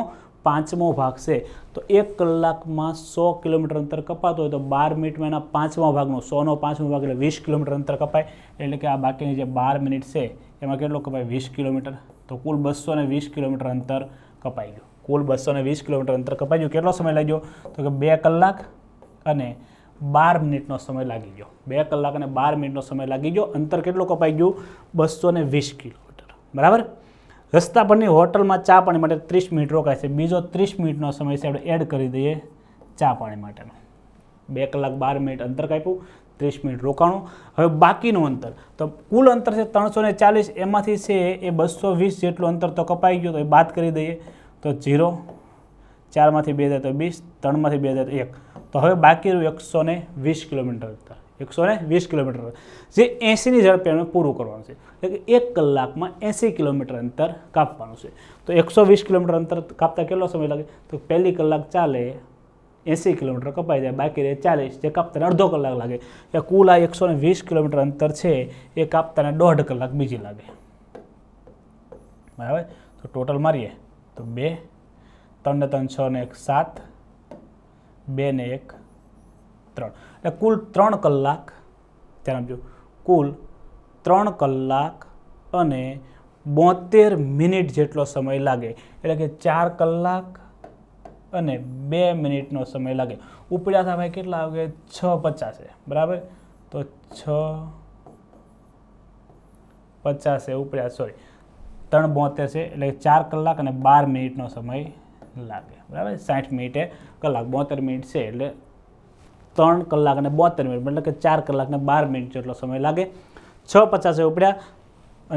પાંચમો ભાગ છે તો એક કલાકમાં સો કિલોમીટર અંતર કપાતું હોય તો બાર મિનિટમાં એના પાંચમા ભાગનો સોનો પાંચમો ભાગ એટલે વીસ કિલોમીટર અંતર કપાય એટલે કે આ બાકીની જે બાર મિનિટ છે એમાં કેટલો કપાય વીસ કિલોમીટર તો કુલ બસો વીસ કિલોમીટર અંતર કપાઈ ગયું કુલ બસોને વીસ કિલોમીટર અંતર કપાઈ કેટલો સમય લાગ્યો તો કે બે કલાક અને બાર મિનિટનો સમય લાગી ગયો બે કલાક અને બાર મિનિટનો સમય લાગી ગયો અંતર કેટલું કપાઈ ગયું બસો ને વીસ કિલોમીટર બરાબર રસ્તા પરની હોટલમાં ચા પાણી માટે ત્રીસ મિનિટ રોકાય છે બીજો ત્રીસ મિનિટનો સમય છે આપણે એડ કરી દઈએ ચા પાણી માટેનો બે કલાક બાર મિનિટ અંતર કાપ્યું ત્રીસ મિનિટ રોકાણું હવે બાકીનું અંતર તો કુલ અંતર છે ત્રણસો ચાલીસ એમાંથી છે એ બસો વીસ જેટલું અંતર તો કપાઈ ગયું તો એ બાદ કરી દઈએ તો ઝીરો ચારમાંથી બે હજાર તો વીસ ત્રણમાંથી બે હજાર તો એક તો હવે બાકી રહ્યું એકસો ને વીસ કિલોમીટર એકસો ને વીસ કિલોમીટર જે એંસીની ઝડપે અમે પૂરું કરવાનું છે એટલે કે એક કલાકમાં એંસી કિલોમીટર અંતર કાપવાનું છે તો એકસો વીસ કિલોમીટર અંતર કાપતા કેટલો સમય લાગે તો પહેલી કલાક ચાલે એંસી કિલોમીટર કપાઈ જાય બાકી રહે ચાલીસ જે કાપતાને અડધો કલાક લાગે એટલે કુલ આ એકસો વીસ કિલોમીટર અંતર છે એ કાપતાને દોઢ કલાક બીજી લાગે બરાબર તો ટોટલ મારીએ તો બે ત્રણ ને ત્રણ છ ને એક સાત બે ને એક ત્રણ એટલે કુલ ત્રણ કલાક ધ્યાન આપજો કુલ ત્રણ કલાક અને બોતેર મિનિટ જેટલો સમય લાગે એટલે કે ચાર કલાક અને બે મિનિટનો સમય લાગે ઉપડ્યા થાય કેટલા આવે છ પચાસે બરાબર તો છ પચાસે ઉપડ્યા સોરી ત્રણ બોતેર છે એટલે ચાર કલાક અને બાર મિનિટનો સમય લાગે બરાબર સાઠ મિનિટે કલાક બોતેર મિનિટ છે એટલે ત્રણ કલાક અને બોતેર મિનિટ એટલે કે ચાર કલાકને બાર મિનિટ જેટલો સમય લાગે છ પચાસે ઉપડ્યા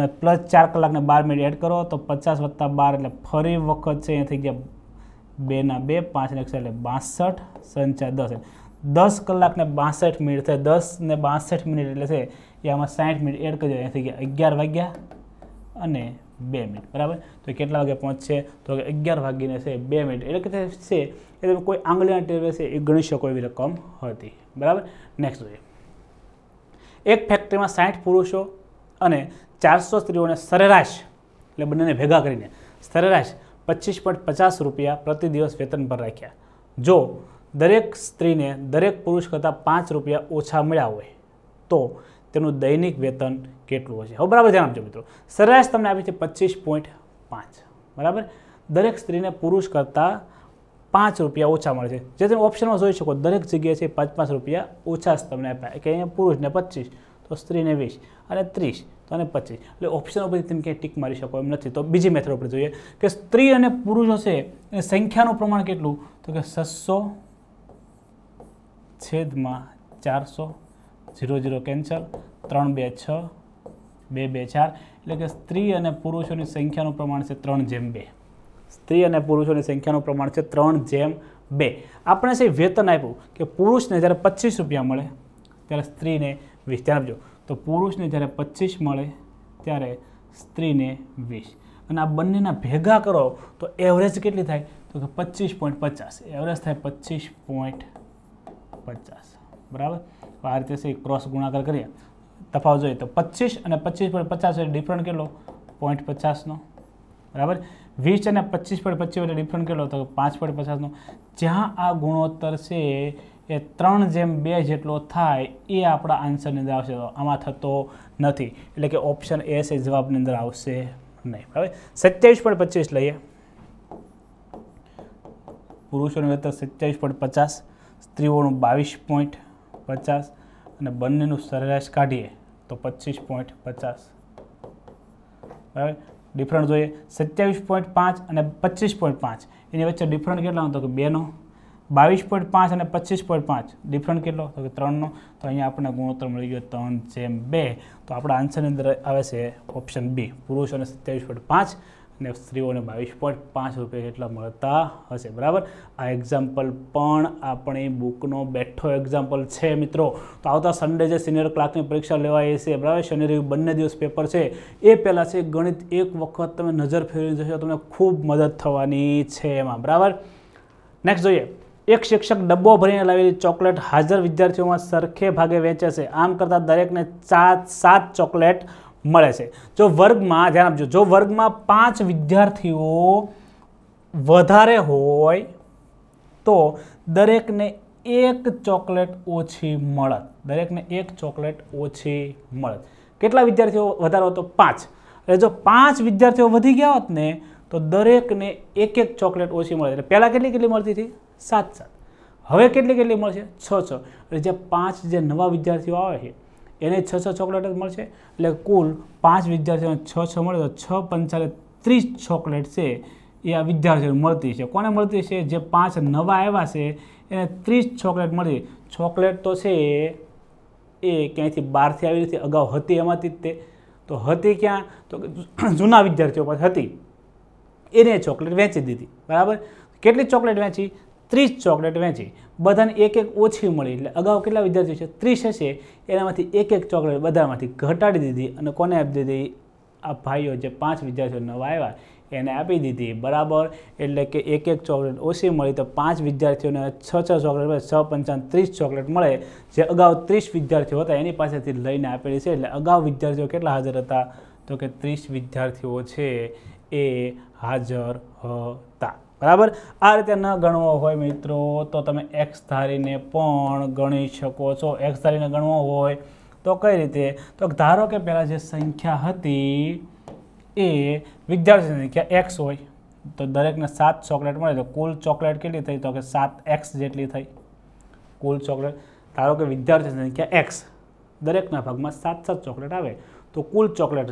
અને પ્લસ ચાર કલાકને બાર મિનિટ એડ કરો તો પચાસ વત્તા બાર એટલે ફરી વખત છે અહીંયા થઈ ગયા બેના બે પાંચને એકસો એટલે બાસઠ સંચાર દસ દસ કલાકને બાસઠ મિનિટ થાય દસ ને બાસઠ મિનિટ એટલે છે એ આમાં સાઠ મિનિટ એડ કરી અહીંયા થઈ ગયા અગિયાર વાગ્યા અને બે મિનિટ બરાબર તો કેટલા વાગે પહોંચશે તો અગિયાર વાગીને છે બે મિનિટ એટલે કે છે એ તમે કોઈ આંગળીના ટેરવે છે એ ગણી શકો એવી રકમ હતી બરાબર નેક્સ્ટ જોઈએ એક ફેક્ટરીમાં સાઠ પુરુષો અને ચારસો સ્ત્રીઓને સરેરાશ એટલે બંનેને ભેગા કરીને સરેરાશ પચીસ પોઈન્ટ પચાસ રૂપિયા પ્રતિ દિવસ વેતન પર રાખ્યા જો દરેક સ્ત્રીને દરેક પુરુષ કરતાં પાંચ રૂપિયા ઓછા મળ્યા હોય તો તેનું દૈનિક વેતન કેટલું હશે હવે બરાબર ધ્યાન આપજો મિત્રો સરેરાશ તમને આપી છે પચીસ પોઈન્ટ પાંચ બરાબર દરેક સ્ત્રીને પુરુષ કરતાં પાંચ રૂપિયા ઓછા મળે છે જે તમે ઓપ્શનમાં જોઈ શકો દરેક જગ્યાએ છે પાંચ પાંચ રૂપિયા ઓછા તમને આપ્યા કે અહીંયા પુરુષને પચીસ તો સ્ત્રીને વીસ અને ત્રીસ તો અને પચીસ એટલે ઓપ્શન ઉપરથી તમે ક્યાંય ટીક મારી શકો એમ નથી તો બીજી મેથડ ઉપર જોઈએ કે સ્ત્રી અને પુરુષો છે એ સંખ્યાનું પ્રમાણ કેટલું તો કે છસો છેદમાં ચારસો ઝીરો ઝીરો કેન્સલ ત્રણ બે છ બે બે ચાર એટલે કે સ્ત્રી અને પુરુષોની સંખ્યાનું પ્રમાણ છે ત્રણ જેમ બે સ્ત્રી અને પુરુષોની સંખ્યાનું પ્રમાણ છે ત્રણ જેમ બે આપણે છે વેતન આપ્યું કે પુરુષને જ્યારે પચીસ રૂપિયા મળે ત્યારે સ્ત્રીને વીસ ધ્યાન આપજો તો પુરુષને જ્યારે પચીસ મળે ત્યારે સ્ત્રીને વીસ અને આ બંનેના ભેગા કરો તો એવરેજ કેટલી થાય તો કે પચીસ પોઈન્ટ પચાસ એવરેજ થાય પચીસ પોઈન્ટ પચાસ બરાબર આ રીતે છે ક્રોસ ગુણાકાર કરીએ તફાવત જોઈએ તો પચીસ અને પચીસ પોઈન્ટ પચાસ એટલે ડિફરન્ટ કેટલો પોઈન્ટ પચાસનો બરાબર વીસ અને પચીસ પોઈન્ટ પચીસ એટલે ડિફરન્ટ કેટલો તો પાંચ પોઈન્ટ પચાસનો જ્યાં આ ગુણોત્તર છે એ ત્રણ જેમ બે જેટલો થાય એ આપણા આન્સરની અંદર આવશે તો આમાં થતો નથી એટલે કે ઓપ્શન એ છે જવાબની અંદર આવશે નહીં બરાબર સત્યાવીસ પોઈન્ટ પચીસ લઈએ પુરુષોનું વેતન સત્યાવીસ પોઈન્ટ પચાસ સ્ત્રીઓનું બાવીસ પોઈન્ટ પચાસ અને બંનેનું સરેરાશ કાઢીએ તો પચીસ પોઈન્ટ પચાસ બરાબર ડિફરન્ટ જોઈએ સત્યાવીસ પોઈન્ટ પાંચ અને પચીસ પોઈન્ટ પાંચ એની વચ્ચે ડિફરન્ટ કેટલા હતો કે બેનો બાવીસ પોઈન્ટ પાંચ અને પચીસ પોઈન્ટ પાંચ ડિફરન્ટ કેટલો તો કે ત્રણનો તો અહીંયા આપણને ગુણોત્તર મળી ગયો ત્રણ જેમ બે તો આપણા આન્સરની અંદર આવે છે ઓપ્શન બી પુરુષોને સત્યાવીસ પોઈન્ટ પાંચ ને સ્ત્રીઓને બાવીસ પોઈન્ટ પાંચ રૂપિયા જેટલા મળતા હશે બરાબર આ એક્ઝામ્પલ પણ આપણે બુકનો બેઠો એક્ઝામ્પલ છે મિત્રો તો આવતા સન્ડે જે સિનિયર ક્લાર્કની પરીક્ષા લેવાય છે બરાબર શનિ રવિ બંને દિવસ પેપર છે એ પહેલાં છે ગણિત એક વખત તમે નજર ફેરવી જશો તમને ખૂબ મદદ થવાની છે એમાં બરાબર નેક્સ્ટ જોઈએ એક શિક્ષક ડબ્બો ભરીને લાવેલી ચોકલેટ હાજર વિદ્યાર્થીઓમાં સરખે ભાગે વેચે છે આમ કરતાં દરેકને ચાર સાત ચોકલેટ મળે છે જો વર્ગમાં ધ્યાન આપજો જો વર્ગમાં પાંચ વિદ્યાર્થીઓ વધારે હોય તો દરેકને એક ચોકલેટ ઓછી મળત દરેકને એક ચોકલેટ ઓછી મળત કેટલા વિદ્યાર્થીઓ વધારે હોય તો પાંચ એટલે જો પાંચ વિદ્યાર્થીઓ વધી ગયા હોત ને તો દરેકને એક એક ચોકલેટ ઓછી મળે એટલે પહેલાં કેટલી કેટલી મળતી હતી સાત સાત હવે કેટલી કેટલી મળશે છ છ એટલે જે પાંચ જે નવા વિદ્યાર્થીઓ આવે છે એને છ છ ચોકલેટ જ મળશે એટલે કુલ પાંચ વિદ્યાર્થીઓને છ છ મળે તો છ પંચાલે ત્રીસ ચોકલેટ છે એ આ વિદ્યાર્થીઓને મળતી છે કોને મળતી છે જે પાંચ નવા આવ્યા છે એને ત્રીસ ચોકલેટ મળી ચોકલેટ તો છે એ ક્યાંયથી બહારથી આવી નથી અગાઉ હતી એમાંથી જ તે તો હતી ક્યાં તો જૂના વિદ્યાર્થીઓ પાસે હતી એને ચોકલેટ વેચી દીધી બરાબર કેટલી ચોકલેટ વેચી ત્રીસ ચોકલેટ વેચી બધાને એક એક ઓછી મળી એટલે અગાઉ કેટલા વિદ્યાર્થીઓ છે ત્રીસ હશે એનામાંથી એક એક ચોકલેટ બધામાંથી ઘટાડી દીધી અને કોને આપી દીધી આ ભાઈઓ જે પાંચ વિદ્યાર્થીઓ નવા આવ્યા એને આપી દીધી બરાબર એટલે કે એક એક ચોકલેટ ઓછી મળી તો પાંચ વિદ્યાર્થીઓને છ છ ચોકલેટ છ પંચાવન ત્રીસ ચોકલેટ મળે જે અગાઉ ત્રીસ વિદ્યાર્થીઓ હતા એની પાસેથી લઈને આપેલી છે એટલે અગાઉ વિદ્યાર્થીઓ કેટલા હાજર હતા તો કે ત્રીસ વિદ્યાર્થીઓ છે એ હાજર બરાબર આ રીતે ન ગણવો હોય મિત્રો તો તમે એક્સ ધારીને પણ ગણી શકો છો એક્સ ધારીને ગણવો હોય તો કઈ રીતે તો ધારો કે પહેલાં જે સંખ્યા હતી એ વિદ્યાર્થી સંખ્યા એક્સ હોય તો દરેકને સાત ચોકલેટ મળે તો કુલ ચોકલેટ કેટલી થઈ તો કે સાત એક્સ જેટલી થઈ કુલ ચોકલેટ ધારો કે વિદ્યાર્થી સંખ્યા એક્સ દરેકના ભાગમાં સાત સાત ચોકલેટ આવે તો કુલ ચોકલેટ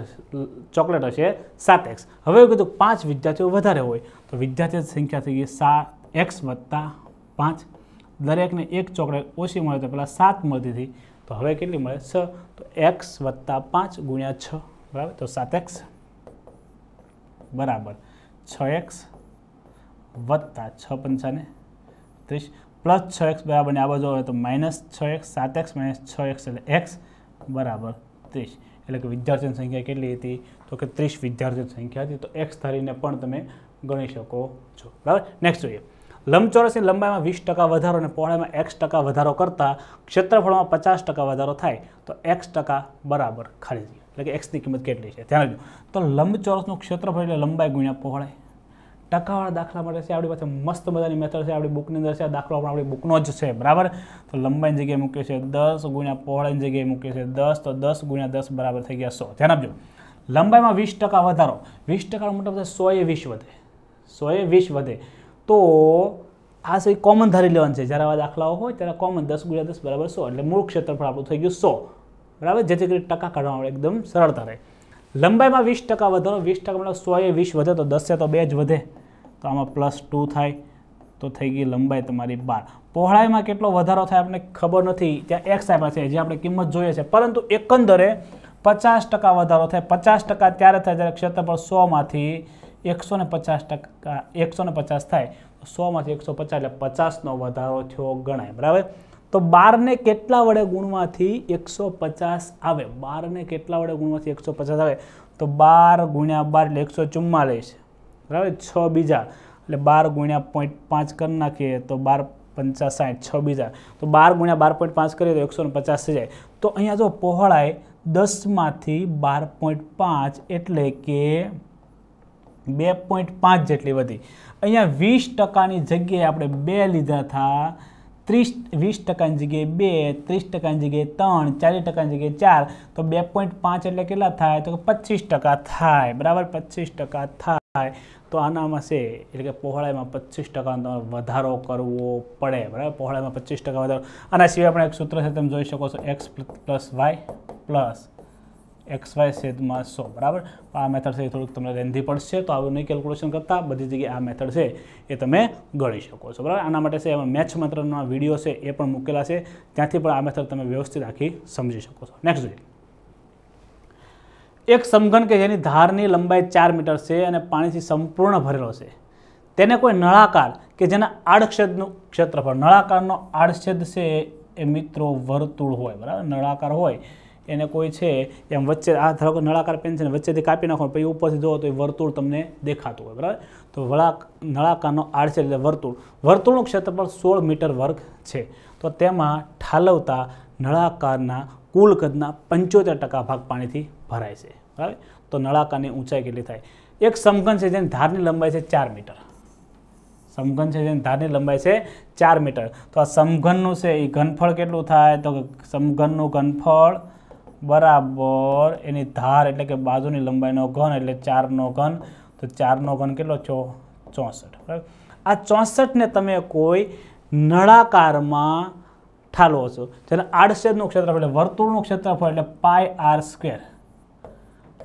ચોકલેટ હશે સાત એક્સ હવે એવું કીધું પાંચ વિદ્યાર્થીઓ વધારે હોય તો વિદ્યાર્થીઓ સંખ્યા થઈ ગઈ સાત એક્સ વત્તા પાંચ દરેકને એક ચોકલેટ ઓછી મળે તો પહેલાં સાત મળતી હતી તો હવે કેટલી મળે છ તો એક્સ વત્તા પાંચ ગુણ્યા છ બરાબર તો સાત એક્સ બરાબર છ એક્સ વત્તા છ પંચાને ત્રીસ પ્લસ છ એક્સ બરાબર ને આ બાજુ હોય તો માઇનસ છ એક્સ સાત એક્સ માઇનસ છ એક્સ એટલે એક્સ બરાબર ત્રીસ એટલે કે વિદ્યાર્થીઓની સંખ્યા કેટલી હતી તો કે ત્રીસ વિદ્યાર્થીઓની સંખ્યા હતી તો એક્સ ધારીને પણ તમે ગણી શકો છો બરાબર નેક્સ્ટ જોઈએ લંબચોરસની લંબાઈમાં વીસ ટકા વધારો અને પહોળાઈમાં એક્સ ટકા વધારો કરતાં ક્ષેત્રફળમાં પચાસ ટકા વધારો થાય તો એક્સ ટકા બરાબર ખાલી જગ્યા એટલે કે એક્સની કિંમત કેટલી છે ધ્યાન રાખજો તો લંબચોરસનું ક્ષેત્રફળ એટલે લંબાઈ ગુણ્યા પહોળાઈ ટકાવાળા દાખલા માટે છે આપણી પાસે મસ્ત મજાની મેથડ છે આપણી બુકની અંદર છે આ દાખલો પણ આપણી બુકનો જ છે બરાબર તો લંબાઈની જગ્યાએ મૂકીએ છે દસ ગુણ્યા પહોળાની જગ્યાએ મૂકીએ છે દસ તો દસ ગુણ્યા દસ બરાબર થઈ ગયા સો ધ્યાન આપજો લંબાઈમાં વીસ ટકા વધારો વીસ ટકા મોટા મતલબ સોએ વીસ વધે સોએ વીસ વધે તો આ સહી કોમન ધારી લેવાનું છે જ્યારે આવા દાખલાઓ હોય ત્યારે કોમન દસ ગુણ્યા દસ બરાબર સો એટલે મૂળ ક્ષેત્રફળ આપણું થઈ ગયું સો બરાબર જેથી કરીને ટકા કાઢવામાં એકદમ સરળતા રહે લંબાઈમાં વીસ ટકા વધારો વીસ ટકા મતલબ સોએ વીસ વધે તો દસે તો બે જ વધે તો આમાં પ્લસ ટુ થાય તો થઈ ગઈ લંબાઈ તમારી બાર પહોળાઈમાં કેટલો વધારો થાય આપણને ખબર નથી ત્યાં એક્સ આપ્યા છે જે આપણે કિંમત જોઈએ છે પરંતુ એકંદરે પચાસ ટકા વધારો થાય પચાસ ટકા ત્યારે થાય જ્યારે ક્ષેત્રફળ સોમાંથી એકસો ને પચાસ ટકા એકસો ને પચાસ થાય સોમાંથી એકસો પચાસ એટલે પચાસનો વધારો થયો ગણાય બરાબર તો બારને કેટલા વડે ગુણવાથી એકસો પચાસ આવે બારને કેટલા વડે ગુણવાથી એકસો પચાસ આવે તો બાર ગુણ્યા બાર એટલે એકસો ચુમ્માલીસ બરાબર છ બીજા એટલે બાર ગુણ્યા પોઈન્ટ પાંચ કરી નાખીએ તો બાર પંચાસ સાઠ છ બીજા તો બાર ગુણ્યા બાર પોઈન્ટ પાંચ કરીએ તો એકસો પચાસ થઈ જાય તો અહીંયા જો પહોળાય દસમાંથી બાર પોઈન્ટ પાંચ એટલે કે બે પોઈન્ટ પાંચ જેટલી વધી અહીંયા વીસ ટકાની જગ્યાએ આપણે બે લીધા હતા ત્રીસ વીસ ટકાની જગ્યાએ બે ત્રીસ ટકાની જગ્યાએ ત્રણ ચાલીસ ટકાની જગ્યાએ ચાર તો બે પોઈન્ટ પાંચ એટલે કેટલા થાય તો કે પચીસ ટકા થાય બરાબર પચીસ ટકા થાય તો આનામાં છે એટલે કે પહોળાઈમાં પચીસ ટકાનો વધારો કરવો પડે બરાબર પહોળાઈમાં પચીસ ટકા વધારો આના સિવાય આપણે એક સૂત્ર છે તમે જોઈ શકો છો x plus y plus x y સેદમાં સો બરાબર આ મેથડ છે એ થોડુંક તમને લેન્ધી પડશે તો આવું નહીં કેલ્ક્યુલેશન કરતા બધી જગ્યાએ આ મેથડ છે એ તમે ગણી શકો છો બરાબર આના માટે છે એમાં મેચ મંત્રના વિડીયો છે એ પણ મૂકેલા છે ત્યાંથી પણ આ મેથડ તમે વ્યવસ્થિત રાખી સમજી શકો છો નેક્સ્ટ જોઈએ એક સમઘન કે જેની ધારની લંબાઈ ચાર મીટર છે અને પાણીથી સંપૂર્ણ ભરેલો છે તેને કોઈ નળાકાર કે જેના આડછેદનું ક્ષેત્રફળ નળાકારનો આડછેદ છે એ મિત્રો વર્તુળ હોય બરાબર નળાકાર હોય એને કોઈ છે એમ વચ્ચે આ ધારો નળાકાર પેન છે પેન્સિલને વચ્ચેથી કાપી નાખો પછી ઉપરથી જોવો તો એ વર્તુળ તમને દેખાતું હોય બરાબર તો વળા નળાકારનો આડછેદ એટલે વર્તુળ વર્તુળનું ક્ષેત્રફળ સોળ મીટર વર્ગ છે તો તેમાં ઠાલવતા નળાકારના કુલ કદના પંચોતેર ટકા ભાગ પાણીથી ભરાય છે બરાબર તો નળાકારની ઊંચાઈ કેટલી થાય એક સમઘન છે જેની ધારની લંબાઈ છે ચાર મીટર સમઘન છે જેની ધારની લંબાઈ છે ચાર મીટર તો આ સમઘનનું છે એ ઘનફળ કેટલું થાય તો સમઘનનું ઘનફળ બરાબર એની ધાર એટલે કે બાજુની લંબાઈનો ઘન એટલે ચારનો ઘન તો ચારનો ઘન કેટલો ચો ચોસઠ બરાબર આ ચોસઠને તમે કોઈ નળાકારમાં ઠાલો છો જેને આડછેદનું ક્ષેત્રફળ એટલે વર્તુળનું ક્ષેત્રફળ એટલે પાય આર સ્ક્વેર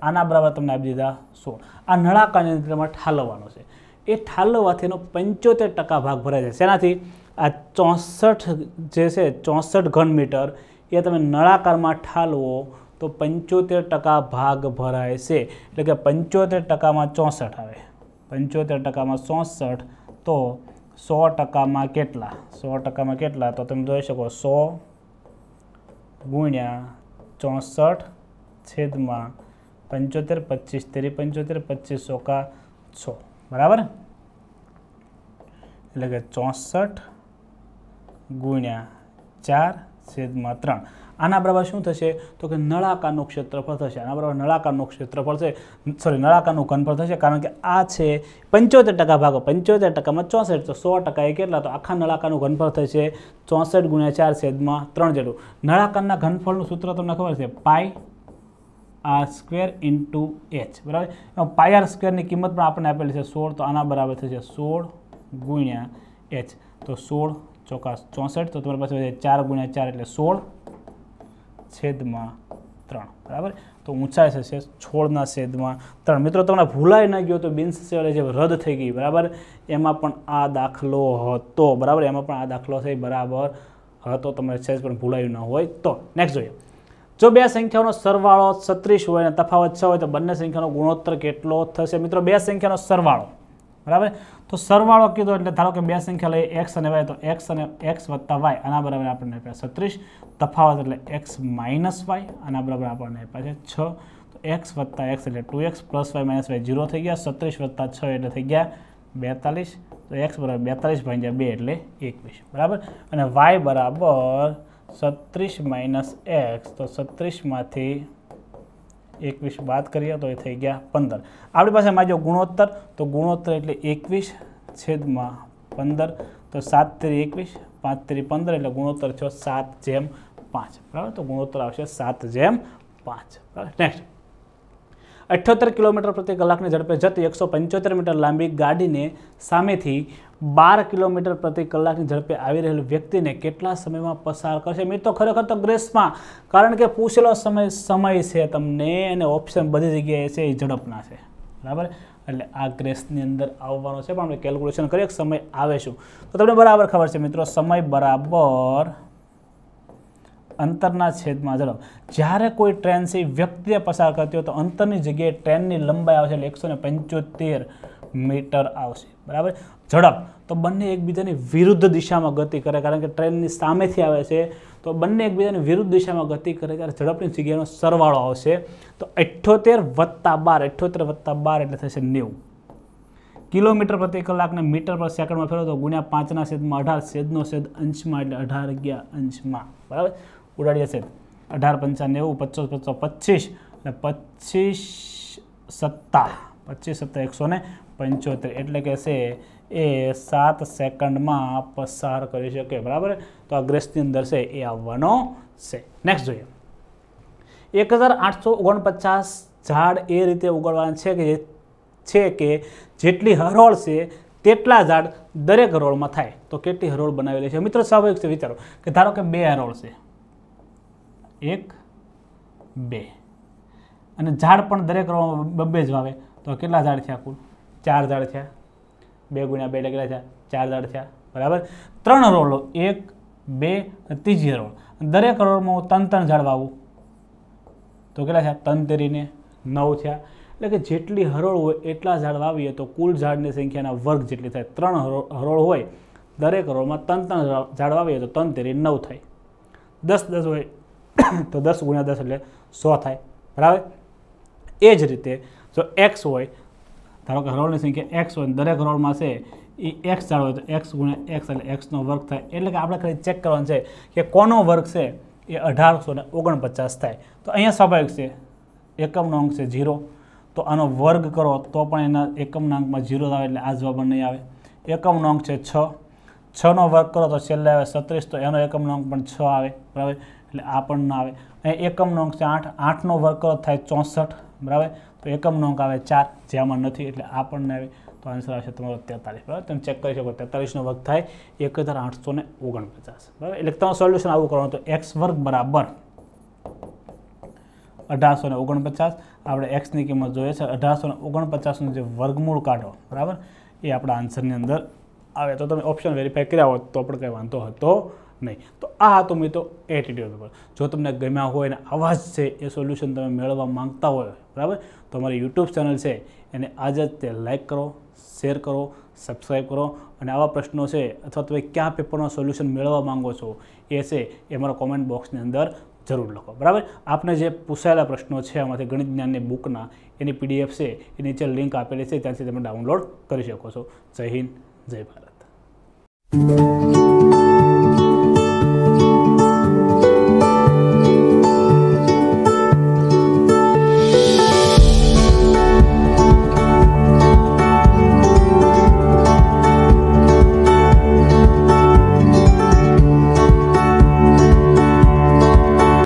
આના બરાબર તમને આપી દીધા સો આ નળાકારની અંદરમાં ઠાલવવાનો છે એ ઠાલવવાથી એનો પંચોતેર ટકા ભાગ ભરાય છે શેનાથી આ ચોસઠ જે છે ચોસઠ ઘન મીટર એ તમે નળાકારમાં ઠાલવો તો પંચોતેર ટકા ભાગ ભરાય છે એટલે કે પંચોતેર ટકામાં ચોસઠ આવે પંચોતેર ટકામાં ચોસઠ તો સો ટકામાં કેટલા સો ટકામાં કેટલા તો તમે જોઈ શકો સો ગુણ્યા ચોસઠ છેદમાં પંચોતેર પચીસ તેરી પંચોતેર પચીસ સોકા છો બરાબર એટલે કે ચોસઠ ગુણ્યા ચાર છેદમાં ત્રણ આના બરાબર શું થશે તો કે નળાકારનું ક્ષેત્રફળ થશે આના બરાબર નળાકારનું ક્ષેત્રફળ છે સોરી નળાકારનું ઘનફળ થશે કારણ કે આ છે પંચોતેર ટકા ભાગો પંચોતેર ટકામાં ચોસઠ તો સો ટકા એ કેટલા તો આખા નળાકારનું ઘનફળ થશે ચોસઠ ગુણ્યા ચાર છેદમાં ત્રણ જેટલું નળાકારના ઘનફળનું સૂત્ર તમને ખબર છે pi r square into h બરાબર પાય આર સ્ક્વેરની કિંમત પણ આપણને આપેલી છે સોળ તો આના બરાબર થશે સોળ ગુણ્યા એચ તો સોળ ચોકાસ ચોસઠ તો તમારી પાસે ચાર ગુણ્યા ચાર એટલે સોળ છેદમાં ત્રણ બરાબર તો ઊંચાઈ થશે છોડના છેદમાં ત્રણ મિત્રો તમને ભૂલાઈ ન ગયો તો બિનસેવાળી જે રદ થઈ ગઈ બરાબર એમાં પણ આ દાખલો હતો બરાબર એમાં પણ આ દાખલો થઈ બરાબર હતો તમારે સેજ પણ ભૂલાયું ન હોય તો નેક્સ્ટ જોઈએ જો બે સંખ્યાનો સરવાળો છત્રીસ હોય અને તફાવત છ હોય તો બંને સંખ્યાનો ગુણોત્તર કેટલો થશે મિત્રો બે સંખ્યાનો સરવાળો બરાબર તો સરવાળો કીધો એટલે ધારો કે બે સંખ્યા લઈએ એક્સ અને વાય તો એક્સ અને એક્સ વત્તા વાય આના બરાબર આપણને આપ્યા સત્રીસ તફાવત એટલે એક્સ માઇનસ વાય આના બરાબર આપણને આપ્યા છે છ તો એક્સ વત્તા એક્સ એટલે two x plus y minus y zero થઈ ગયા સત્રીસ વત્તા છ એટલે થઈ ગયા બેતાલીસ તો એક્સ બરાબર બેતાલીસ ભાંગ્યા બે એટલે એકવીસ બરાબર અને વાય બરાબર સત્રીસ માઇનસ એક્સ તો સત્રીસમાંથી એકવીસ બાદ કરીએ તો એ થઈ ગયા પંદર આપણી પાસે એમાં જો ગુણોત્તર તો ગુણોત્તર એટલે એકવીસ છેદમાં પંદર તો સાત તેરી એકવીસ પાંચ તેરી પંદર એટલે ગુણોત્તર છો સાત જેમ પાંચ બરાબર તો ગુણોત્તર આવશે સાત જેમ પાંચ બરાબર નેક્સ્ટ અઠ્યોતેર કિલોમીટર પ્રતિ કલાકની ઝડપે જતી એકસો પંચોતેર મીટર લાંબી ગાડીને સામેથી બાર કિલોમીટર પ્રતિ કલાકની ઝડપે આવી રહેલ વ્યક્તિને કેટલા સમયમાં પસાર કરશે મિત્રો ખરેખર તો ગ્રેસમાં કારણ કે પૂછેલો સમય સમય છે તમને અને ઓપ્શન બધી જગ્યાએ છે એ ઝડપના છે બરાબર એટલે આ ગ્રેસની અંદર આવવાનો છે પણ આપણે કેલ્ક્યુલેશન કરીએ સમય આવે શું તો તમને બરાબર ખબર છે મિત્રો સમય બરાબર અંતરના છેદમાં ઝડપ જ્યારે કોઈ ટ્રેન છે વ્યક્તિએ પસાર કરતી હોય તો અંતરની જગ્યાએ ટ્રેનની લંબાઈ આવશે એટલે એકસો મીટર આવશે બરાબર ઝડપ તો બંને એકબીજાની વિરુદ્ધ દિશામાં ગતિ કરે કારણ કે ટ્રેનની સામેથી આવે છે તો બંને એકબીજાની વિરુદ્ધ દિશામાં ગતિ કરે ત્યારે ઝડપની જગ્યાનો સરવાળો આવશે તો અઠ્યોતેર વત્તા બાર અઠ્યોતેર વત્તા બાર એટલે થશે નેવું કિલોમીટર પ્રતિ કલાકને મીટર પર સેકન્ડમાં ફેરવો તો ગુણ્યા પાંચના છેદમાં અઢાર છેદનો છેદ અંશમાં એટલે અઢાર અગિયાર અંશમાં બરાબર ઉડાડ્યા છેદ અઢાર પંચા નેવું પચાસ પચાસ પચીસ એટલે પચીસ સત્તા પચીસ સત્તા એકસો ને પંચોતેર એટલે કે છે એ સાત સેકન્ડમાં પસાર કરી શકે બરાબર તો આ ગ્રેસની અંદર છે એ આવવાનો છે નેક્સ્ટ જોઈએ એક હજાર આઠસો ઓગણપચાસ ઝાડ એ રીતે ઉગાડવાના છે કે છે કે જેટલી હરોળ છે તેટલા ઝાડ દરેક હરોળમાં થાય તો કેટલી હરોળ બનાવેલી છે મિત્રો સ્વાભાવિક છે વિચારો કે ધારો કે બે હરોળ છે એક બે અને ઝાડ પણ દરેક હરોળમાં બબ્બે જ વાવે તો કેટલા ઝાડ થયા કુલ ચાર ઝાડ થયા બે ગુણ્યા બે એટલે થયા ચાર દાડ થયા બરાબર ત્રણ રોલો એક બે ત્રીજી રોળ દરેક રોડમાં હું ત્રણ ત્રણ ઝાડ વાવું તો કેટલા થયા ત્રણ તેરીને નવ થયા એટલે કે જેટલી હરોળ હોય એટલા ઝાડ વાવીએ તો કુલ ઝાડની સંખ્યાના વર્ગ જેટલી થાય ત્રણ હરોળ હોય દરેક હરોળમાં ત્રણ ત્રણ ઝાડ વાવીએ તો ત્રણ નવ થાય દસ દસ હોય તો દસ ગુણ્યા દસ એટલે સો થાય બરાબર એ જ રીતે જો એક્સ હોય ધારો કે હરોળની સંખ્યા એક્સ હોય દરેક હરોળમાં છે એ એક્સ જાળો હોય તો એક્સ ગુણ્યા એક્સ એટલે એક્સનો વર્ગ થાય એટલે કે આપણે ખાલી ચેક કરવાનું છે કે કોનો વર્ગ છે એ અઢારસો ને ઓગણપચાસ થાય તો અહીંયા સ્વાભાવિક છે એકમનો અંક છે ઝીરો તો આનો વર્ગ કરો તો પણ એના એકમના અંકમાં ઝીરો આવે એટલે આ જવાબ નહીં આવે એકમનો અંક છે છ છનો વર્ગ કરો તો છેલ્લે આવે સત્રીસ તો એનો એકમનો અંક પણ છ આવે બરાબર એટલે આ પણ ના આવે અહીંયા એકમનો અંક છે આઠ આઠનો વર્ગ કરો થાય ચોસઠ બરાબર તો એકમનો અંક આવે ચાર જેમાં નથી એટલે આ પણ આવે તો આન્સર આવશે તમારો તેતાલીસ બરાબર તમે ચેક કરી શકો તેતાલીસનો વર્ગ થાય એક હજાર આઠસો ને ઓગણપચાસ બરાબર એટલે તમારું સોલ્યુશન આવું કરવાનું તો એક્સ વર્ગ બરાબર અઢારસો ને ઓગણપચાસ આપણે એક્સની કિંમત જોઈએ છે અઢારસો ને ઓગણપચાસનું જે વર્ગમૂળ કાઢો બરાબર એ આપણા આન્સરની અંદર આવે તો તમે ઓપ્શન વેરીફાઈ કર્યા હોત તો પણ કંઈ વાંધો હતો નહીં તો આ હતો મિત્રો એટીટ્યુડ પેપર જો તમને ગમ્યા હોય અને આવા જ છે એ સોલ્યુશન તમે મેળવવા માંગતા હોય બરાબર તો અમારી યુટ્યુબ ચેનલ છે એને આજે જ તે લાઇક કરો શેર કરો સબસ્ક્રાઈબ કરો અને આવા પ્રશ્નો છે અથવા તમે ક્યાં પેપરનો સોલ્યુશન મેળવવા માગો છો એ છે એ મારા કોમેન્ટ બોક્સની અંદર જરૂર લખો બરાબર આપને જે પૂછાયેલા પ્રશ્નો છે આમાંથી ગણિત જ્ઞાનની બુકના એની પીડીએફ છે એ નીચે લિંક આપેલી છે ત્યાંથી તમે ડાઉનલોડ કરી શકો છો જય હિન્દ જય ભારત